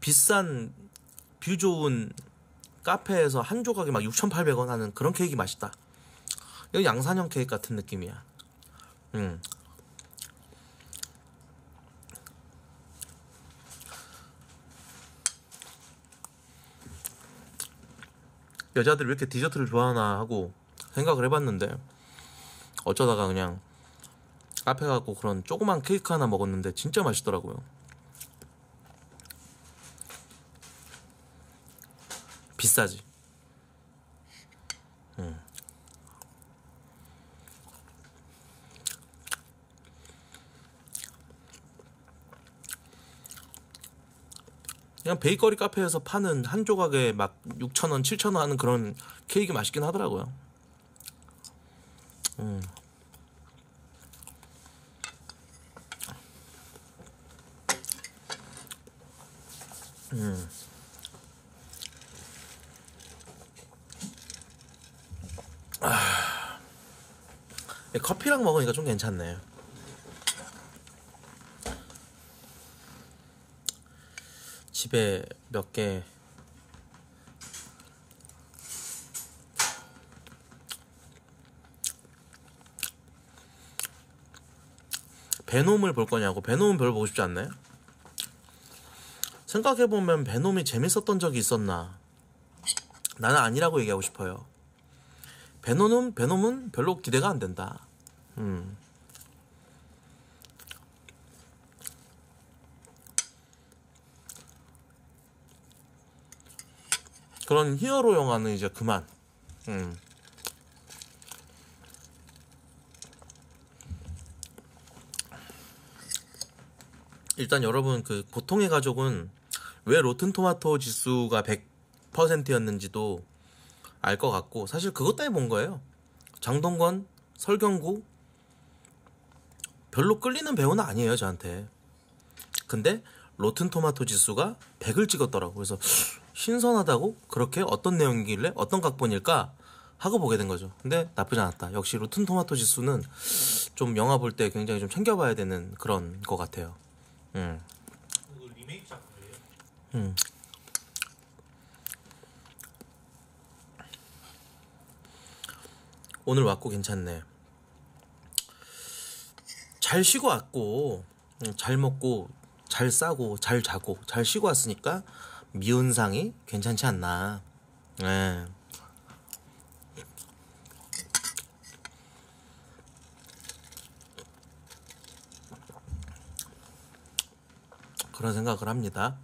비싼 뷰 좋은 카페에서 한 조각에 막 6,800원 하는 그런 케이크 맛있다. 이거 양산형 케이크 같은 느낌이야. 음. 여자들 왜 이렇게 디저트를 좋아하나 하고 생각을 해봤는데 어쩌다가 그냥 카페 가고 그런 조그만 케이크 하나 먹었는데 진짜 맛있더라고요. 비싸지. 그냥 베이커리 카페에서 파는 한 조각에 막6천원7천원 하는 그런 케이크 맛있긴 하더라고요. 음. 음. 아, 커피랑 먹으니까 좀 괜찮네. 집에 몇개 베놈을 볼 거냐고 베놈은 별로 보고 싶지 않나요? 생각해보면 베놈이 재밌었던 적이 있었나 나는 아니라고 얘기하고 싶어요 베놈은 베놈은 별로 기대가 안 된다. 음. 그런 히어로 영화는 이제 그만. 음. 일단 여러분 그 보통의 가족은 왜 로튼 토마토 지수가 100%였는지도 알것 같고 사실 그것 때문에 본 거예요. 장동건, 설경구 별로 끌리는 배우는 아니에요 저한테. 근데 로튼 토마토 지수가 100을 찍었더라고. 그래서 신선하다고 그렇게 어떤 내용이길래 어떤 각본일까 하고 보게 된 거죠. 근데 나쁘지 않았다. 역시 로튼 토마토 지수는 좀 영화 볼 때 굉장히 좀 챙겨봐야 되는 그런 것 같아요. 음. 음. 오늘 왔고 괜찮네. 잘 쉬고 왔고, 음, 잘 먹고, 잘 싸고, 잘 자고, 잘 쉬고 왔으니까 미운상이 괜찮지 않나. 네. 그런 생각을 합니다.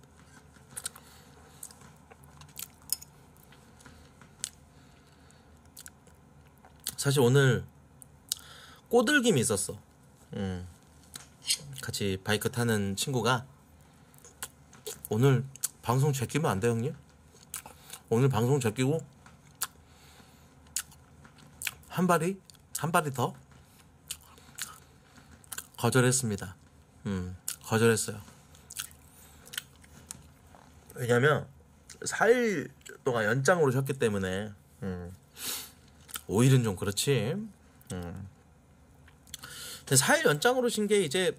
사실 오늘 꼬들김이 있었어. 음. 같이 바이크 타는 친구가 오늘 방송 제끼면 안 돼요, 형님? 오늘 방송 제끼고 한 발이 한 발이 더 거절했습니다. 음, 거절했어요. 왜냐면 4일 동안 연장으로 쉬었기 때문에 음. 5일은 좀 그렇지. 음. 4일 연장으로 신게 이제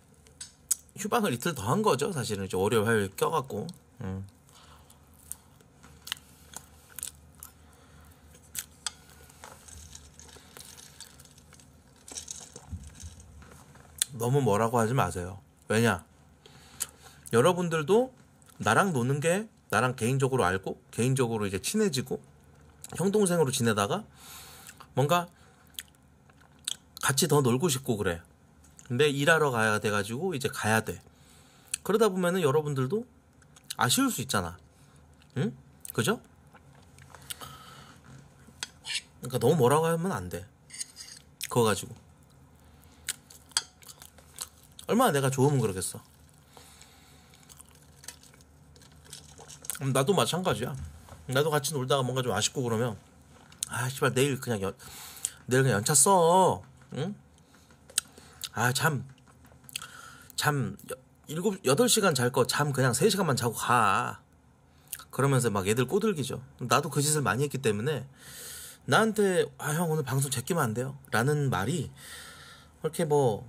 휴방을 이틀 더 한 거죠. 사실은 이제 월요일 화요일 껴갖고. 음. 너무 뭐라고 하지 마세요. 왜냐? 여러분들도 나랑 노는 게 나랑 개인적으로 알고 개인적으로 이제 친해지고 형 동생으로 지내다가 뭔가 같이 더 놀고 싶고 그래. 근데 일하러 가야 돼가지고 이제 가야 돼. 그러다 보면은 여러분들도 아쉬울 수 있잖아. 응? 그죠? 그러니까 너무 뭐라고 하면 안 돼. 그거 가지고. 얼마나 내가 좋으면 그러겠어. 음, 나도 마찬가지야. 나도 같이 놀다가 뭔가 좀 아쉽고 그러면 아, 씨발, 내일 그냥 연, 내일 그냥 연차 써. 응? 아, 참. 잠, 일곱, 여덟 시간 잘 거, 잠 그냥 세시간만 자고 가. 그러면서 막 애들 꼬들기죠. 나도 그 짓을 많이 했기 때문에 나한테, 아, 형, 오늘 방송 제끼면 안 돼요. 라는 말이 그렇게 뭐,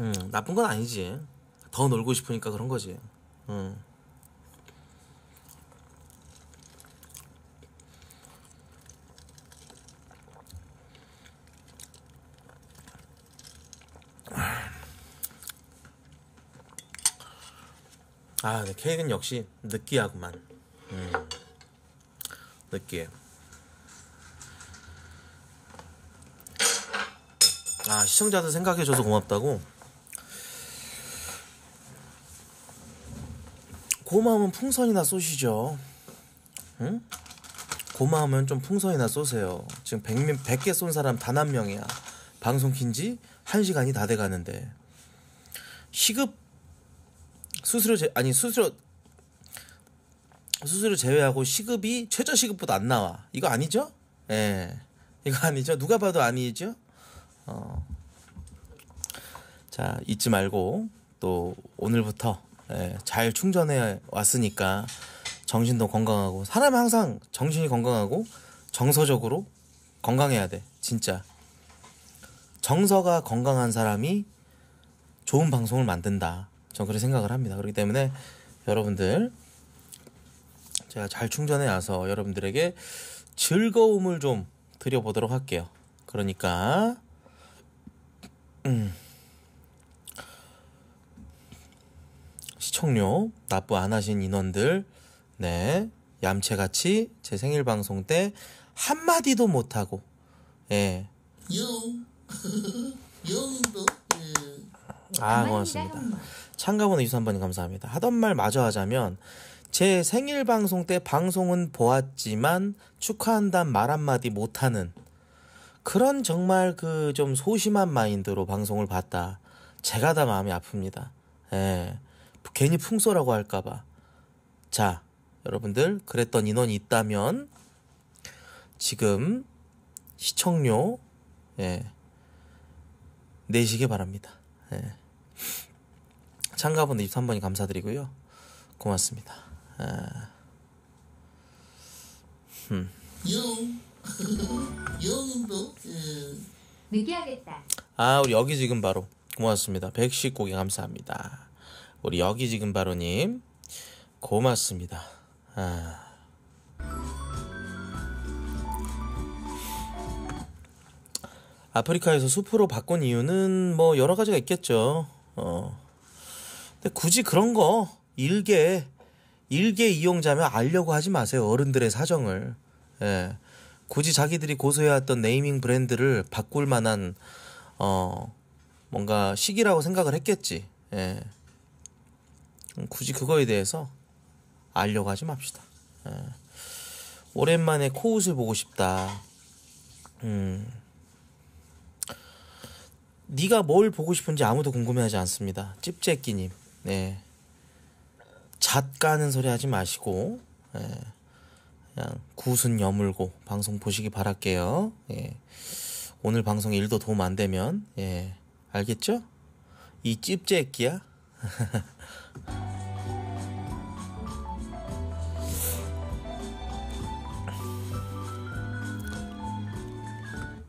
음, 나쁜 건 아니지. 더 놀고 싶으니까 그런 거지. 음. 아, 네, 케이크는 역시 느끼하구만. 음. 느끼해. 아, 시청자들 생각해줘서 고맙다고? 고마움은 풍선이나 쏘시죠. 응? 고마우면 좀 풍선이나 쏘세요. 지금 100, 100개 쏜 사람 단 한 명이야. 방송 킨지 한시간이다돼 가는데 시급 수수료 제, 아니 수수료 수수료 제외하고 시급이 최저 시급보다 안 나와. 이거 아니죠? 예. 이거 아니죠? 누가 봐도 아니죠? 어. 자, 잊지 말고 또 오늘부터 예, 잘 충전해 왔으니까 정신도 건강하고 사람 항상 정신이 건강하고 정서적으로 건강해야 돼. 진짜. 정서가 건강한 사람이 좋은 방송을 만든다. 전 그렇게 생각을 합니다. 그렇기 때문에 여러분들 제가 잘 충전해 와서 여러분들에게 즐거움을 좀 드려보도록 할게요. 그러니까 음. 시청료 납부 안 하신 인원들 네 얌체같이 제 생일 방송 때 한마디도 못하고 예 you. 영도아 예. 고맙습니다. 참가번호 이수한번님 감사합니다. 하던 말 마저 하자면 제 생일 방송 때 방송은 보았지만 축하한단 말 한마디 못하는 그런 정말 그 좀 소심한 마인드로 방송을 봤다. 제가 다 마음이 아픕니다. 예. 괜히 풍소라고 할까봐. 자, 여러분들, 그랬던 인원이 있다면, 지금, 시청료, 예, 내시기 바랍니다. 예. 참가분 23번이 감사드리고요. 고맙습니다. 아... 아 우리 여기 지금 바로 고맙습니다. 119개 감사합니다. 우리 여기 지금 바로님 고맙습니다. 아. 아프리카에서 숲으로 바꾼 이유는 뭐 여러 가지가 있겠죠. 어. 근데 굳이 그런 거 일개 일개 이용자면 알려고 하지 마세요. 어른들의 사정을. 예. 굳이 자기들이 고수해왔던 네이밍 브랜드를 바꿀 만한 어 뭔가 시기라고 생각을 했겠지. 예. 굳이 그거에 대해서 알려고 하지 맙시다. 예. 오랜만에 코웃을 보고 싶다. 음. 네가 뭘 보고 싶은지 아무도 궁금해하지 않습니다. 찝재끼님. 네. 잣 까는 소리 하지 마시고 네. 그냥 구순 여물고 방송 보시기 바랄게요. 예. 오늘 방송 일도 도움 안 되면 예. 알겠죠? 이 찝재끼야.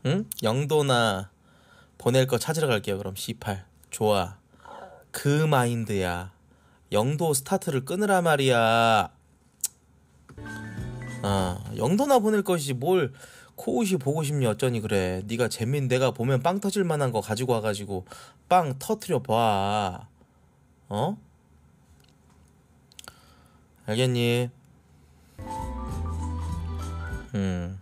응? 영도나 보낼 거 찾으러 갈게요. 그럼 C8. 좋아. 그 마인드야. 영도 스타트를 끊으라 말이야. 아, 영도나 보낼 것이지 뭘 코웃이 보고 싶니 어쩌니 그래. 네가 재민 내가 보면 빵 터질 만한 거 가지고 와가지고 빵 터트려 봐. 어? 알겠니? 음.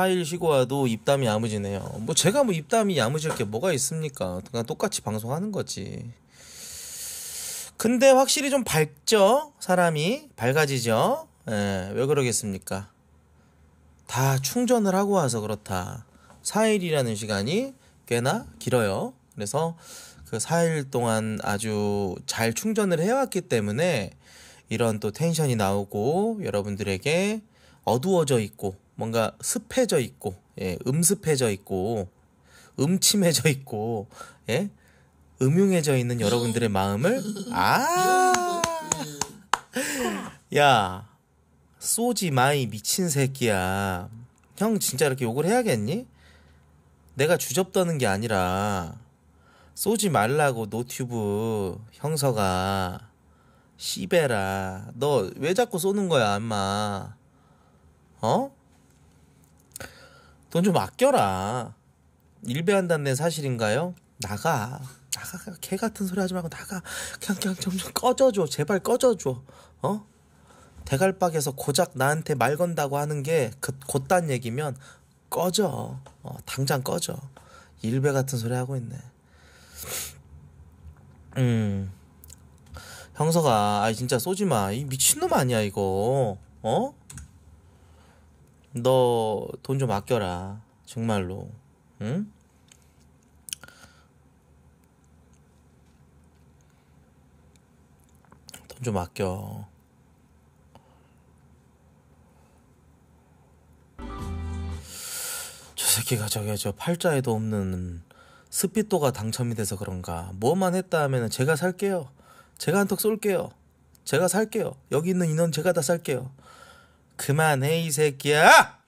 4일 쉬고 와도 입담이 야무지네요. 뭐 제가 뭐 입담이 야무질 게 뭐가 있습니까? 그냥 똑같이 방송하는 거지. 근데 확실히 좀 밝죠? 사람이 밝아지죠? 예, 왜 그러겠습니까? 다 충전을 하고 와서 그렇다. 4일이라는 시간이 꽤나 길어요. 그래서 그 4일 동안 아주 잘 충전을 해왔기 때문에 이런 또 텐션이 나오고 여러분들에게 어두워져 있고 뭔가 습해져 있고 예, 음습해져 있고 음침해져 있고 예? 음흉해져 있는 여러분들의 마음을 아 야, 쏘지 마이 미친 새끼야. 형 진짜 이렇게 욕을 해야겠니? 내가 주접떠는 게 아니라 쏘지 말라고 노튜브 형서가 시베라 너 왜 자꾸 쏘는 거야 엄마 어? 돈좀 아껴라. 일배한다는 내 사실인가요? 나가. 나가. 개 같은 소리 하지 말고 나가. 그냥, 그냥 점점 꺼져줘. 제발 꺼져줘. 어? 대갈박에서 고작 나한테 말 건다고 하는 게 그, 곧단 얘기면 꺼져. 어, 당장 꺼져. 일배 같은 소리 하고 있네. 음. 형서가, 아 진짜 쏘지 마. 이 미친놈 아니야, 이거. 어? 너돈좀 아껴라. 정말로. 응? 돈 좀 아껴. 저 새끼가 저기저 팔자에도 없는 스피또가 당첨이 돼서 그런가. 뭐만 했다 하면은 제가 살게요. 제가 한턱 쏠게요. 제가 살게요. 여기 있는 인원 제가 다 살게요. 그만해 이 새끼야.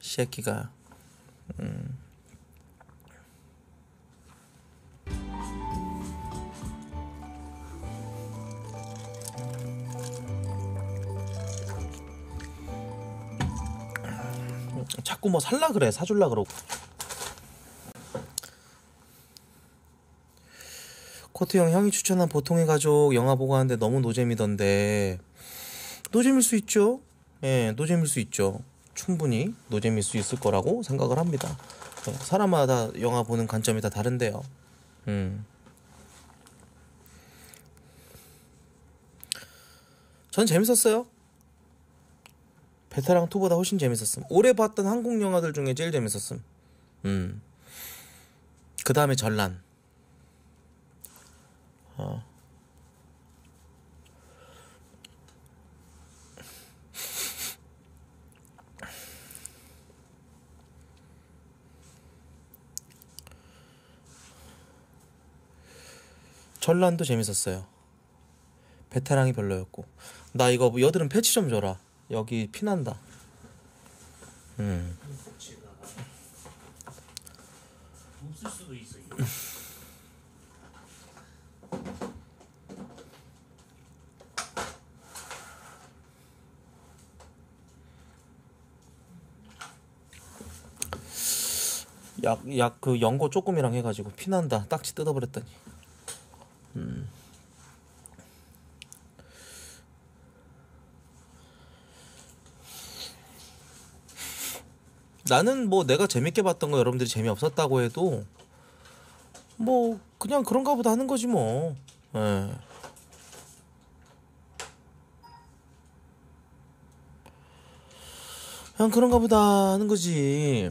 이 새끼가. 음. 자꾸 뭐 살라 그래 사줄라 그러고 코트 형 형이 추천한 보통의 가족 영화 보고 하는데 너무 노잼이던데 노잼일 수 있죠. 예, 노잼일 수 있죠. 충분히 노잼일 수 있을 거라고 생각을 합니다. 예, 사람마다 영화 보는 관점이 다 다른데요. 음. 전 재밌었어요. 베테랑 2보다 훨씬 재밌었음. 올해 봤던 한국 영화들 중에 제일 재밌었음. 음. 그 다음에 전란. 어. 전란도 재밌었어요. 베테랑이 별로였고 나 이거 뭐 여드름 패치 좀 줘라. 여기 피난다. 음. 약약 그 연고 조금이랑 해가지고 피난다 딱지 뜯어버렸더니 음. 나는 뭐 내가 재밌게 봤던 거 여러분들이 재미없었다고 해도 뭐 그냥 그런가 보다 하는 거지 뭐. 예. 그냥 그런가 보다 하는 거지.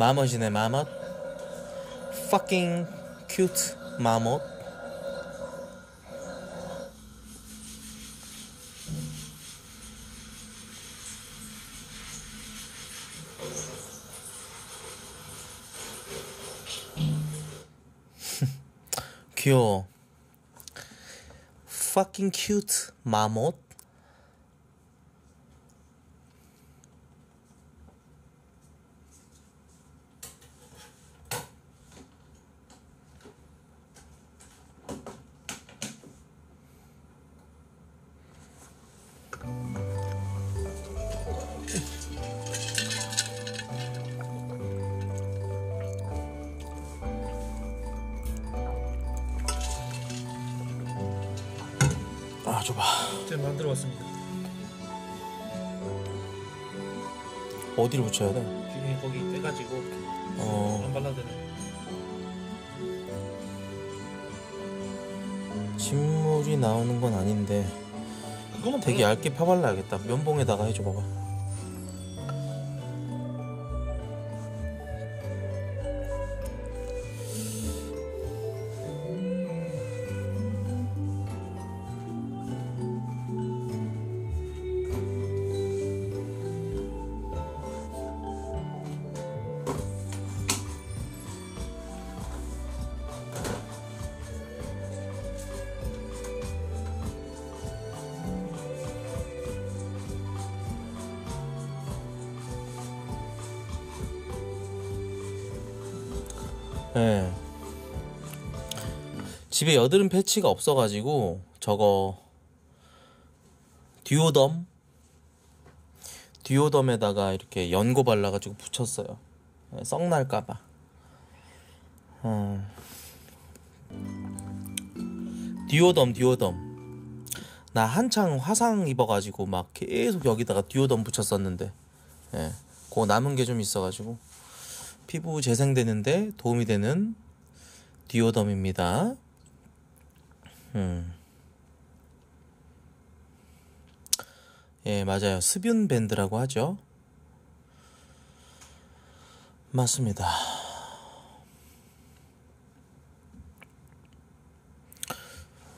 마멋이네 마멋 fucking cute 마멋 귀여워 fucking cute 마못 붙여야 돼? 중에 거기 떼가지고 어. 한 발라드는 진물이 나오는 건 아닌데 그거만 되게 얇게 파발라야겠다 면봉에다가 해줘봐봐 집에 여드름 패치가 없어가지고 저거 듀오덤 듀오덤에다가 이렇게 연고 발라가지고 붙였어요. 네, 썩날까봐. 어. 듀오덤 듀오덤. 나 한창 화상 입어가지고 막 계속 여기다가 듀오덤 붙였었는데, 예, 그 남은 게 좀 있어가지고 피부 재생되는데 도움이 되는 듀오덤입니다. 음. 예, 맞아요. 스뷴 밴드라고 하죠. 맞습니다.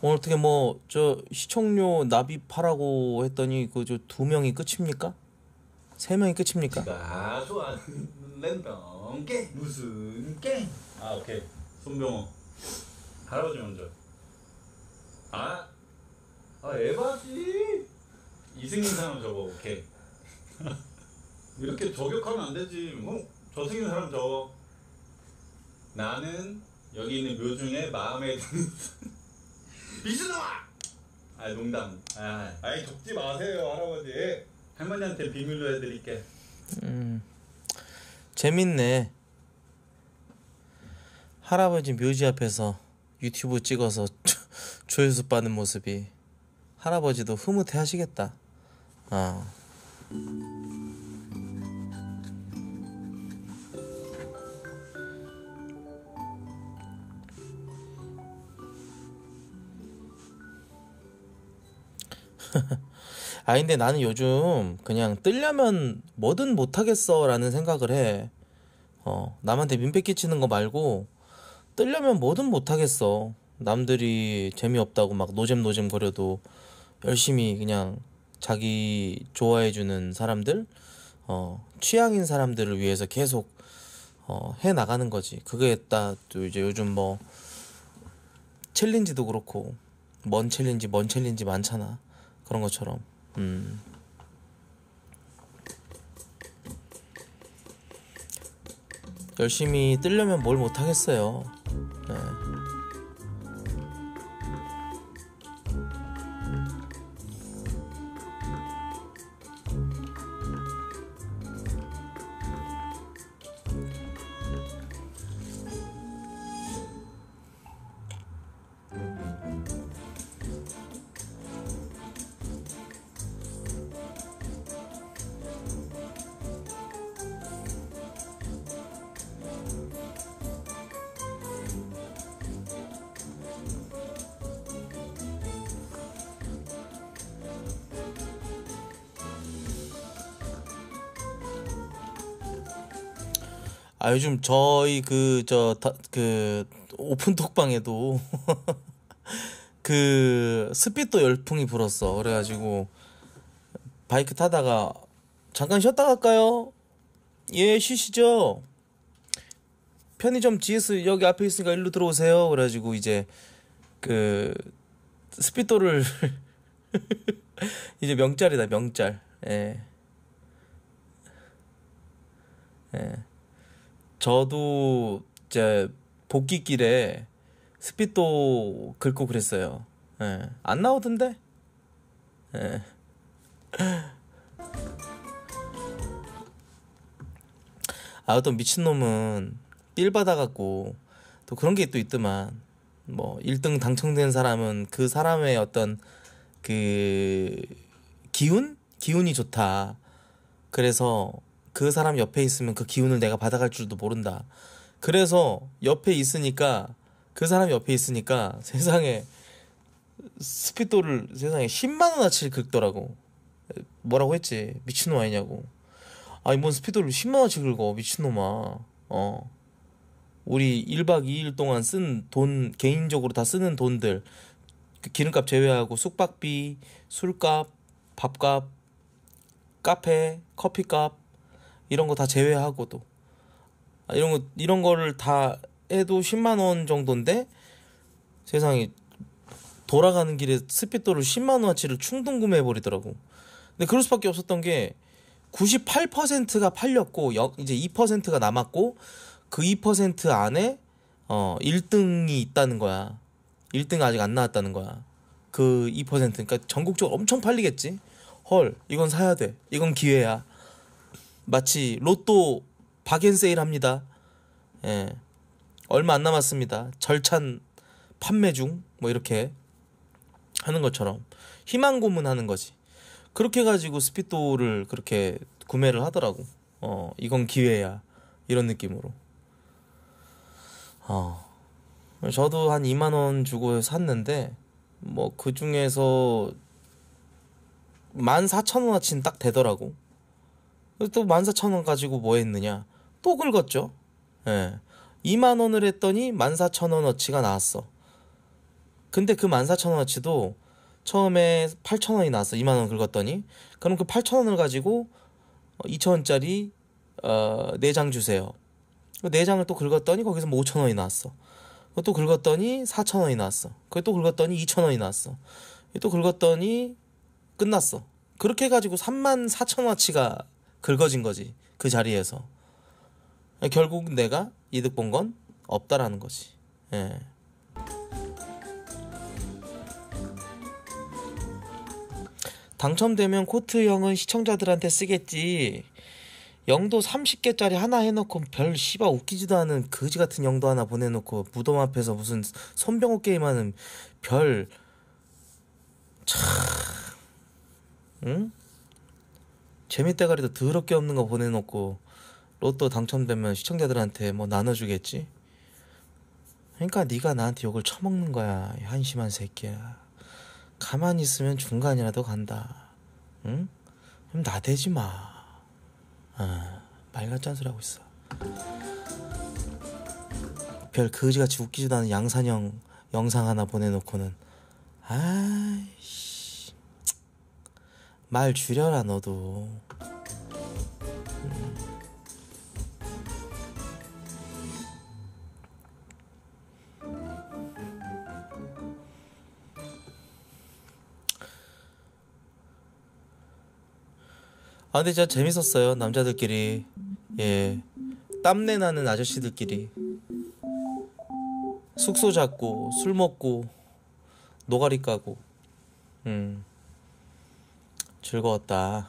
오늘 어떻게 뭐 저 시청료 납입하라고 했더니 그 저 두 명이 끝입니까? 세 명이 끝입니까? 랜덤 게 무슨 게임? 아, 오케이. 손병호. 할아버지 먼저. 아? 아 에바지 이승인 사람 저거 오케이 이렇게 저격하면 안 되지 뭐 저승인 사람 저거 나는 여기 있는 묘 중에 마음에 드는 미친놈아! 아 농담 아, 아이 접지 마세요 할아버지 할머니한테 비밀로 해드릴게 음 재밌네 할아버지 묘지 앞에서 유튜브 찍어서 조회수 빠는 모습이 할아버지도 흐뭇해 하시겠다. 아. 아 근데 나는 요즘 그냥 뜰려면 뭐든 못하겠어라는 생각을 해. 어 남한테 민폐 끼치는 거 말고 뜰려면 뭐든 못하겠어. 남들이 재미없다고 막 노잼노잼 거려도 열심히 그냥 자기 좋아해주는 사람들, 어, 취향인 사람들을 위해서 계속 어, 해 나가는 거지. 그게 딱 또 이제 요즘 뭐 챌린지도 그렇고 뭔 챌린지 뭔 챌린지 많잖아. 그런 것처럼. 음. 열심히 뜰려면뭘 못하겠어요. 네. 요즘 저희 그 저그 그, 오픈 톡방에도 그스피또 열풍이 불었어 그래가지고 바이크 타다가 잠깐 쉬었다 갈까요? 예 쉬시죠. 편의점 GS 여기 앞에 있으니까 일로 들어오세요. 그래가지고 이제 그스피또를 이제 명짤이다 명짤. 예. 예. 저도 이제 복귀길에 스피또 긁고 그랬어요. 예. 안 나오던데? 예. 아, 어떤 미친놈은 삘 받아갖고 또 그런 게 또 있더만. 뭐 1등 당첨된 사람은 그 사람의 어떤 그 기운? 기운이 좋다. 그래서 그 사람 옆에 있으면 그 기운을 내가 받아갈 줄도 모른다. 그래서 옆에 있으니까 그 사람 옆에 있으니까 세상에 스피도를 세상에 10만 원어치를 긁더라고. 뭐라고 했지? 미친놈 아니냐고. 아니 뭔 스피도를 10만 원어치 긁어 미친놈아. 어. 우리 1박 2일 동안 쓴 돈 개인적으로 다 쓰는 돈들 그 기름값 제외하고 숙박비, 술값, 밥값, 카페, 커피값 이런 거 다 제외하고도 아, 이런 거 이런 거를 다 해도 10만 원 정도인데 세상에 돌아가는 길에 스피또를 10만 원어치를 충동 구매해 버리더라고. 근데 그럴 수밖에 없었던 게 98%가 팔렸고 여, 이제 2%가 남았고 그 2% 안에 어 1등이 있다는 거야. 1등 아직 안 나왔다는 거야. 그 2% 그러니까 전국적으로 엄청 팔리겠지. 헐, 이건 사야 돼. 이건 기회야. 마치 로또 박앤세일 합니다. 예. 얼마 안 남았습니다. 절찬 판매 중 뭐 이렇게 하는 것처럼 희망 고문하는 거지. 그렇게 가지고 스피또를 그렇게 구매를 하더라고. 어, 이건 기회야. 이런 느낌으로. 어. 저도 한 2만 원 주고 샀는데 뭐 그 중에서 14,000원어치는 딱 되더라고. 또 14,000원 가지고 뭐 했느냐? 또 긁었죠. 예. 2만 원을 했더니 14,000원어치가 나왔어. 근데 그 14,000원어치도 처음에 8,000원이 나왔어. 2만 원 긁었더니. 그럼 그 8,000원을 가지고 2,000원짜리 어, 내장 주세요. 그 내장을또 긁었더니 거기서 뭐 5,000원이 나왔어. 또 긁었더니 4,000원이 나왔어. 그걸 또 긁었더니 2,000원이 나왔어. 또 긁었더니 끝났어. 그렇게 해가지고 3만 4천원어치가 긁어진 거지. 그 자리에서. 결국 내가 이득 본 건 없다라는 거지. 예. 당첨되면 코트 형은 시청자들한테 쓰겠지. 영도 30개짜리 하나 해놓고 별 씨바 웃기지도 않은 거지 같은 영도 하나 보내놓고 무덤 앞에서 무슨 손병호 게임하는 별 참. 응? 재미대가리도 더럽게 없는 거 보내놓고 로또 당첨되면 시청자들한테 뭐 나눠주겠지? 그러니까 네가 나한테 욕을 처먹는 거야 한심한 새끼야 가만히 있으면 중간이라도 간다 응? 그럼 나대지 마 아, 말과 짠소리 하고 있어 별 거지같이 웃기지도 않은 양산형 영상 하나 보내놓고는 아이씨 말 줄여라 너도 음. 아 근데 진짜 재밌었어요 남자들끼리 예 땀내 나는 아저씨들끼리 숙소 잡고 술 먹고 노가리 까고 음 즐거웠다.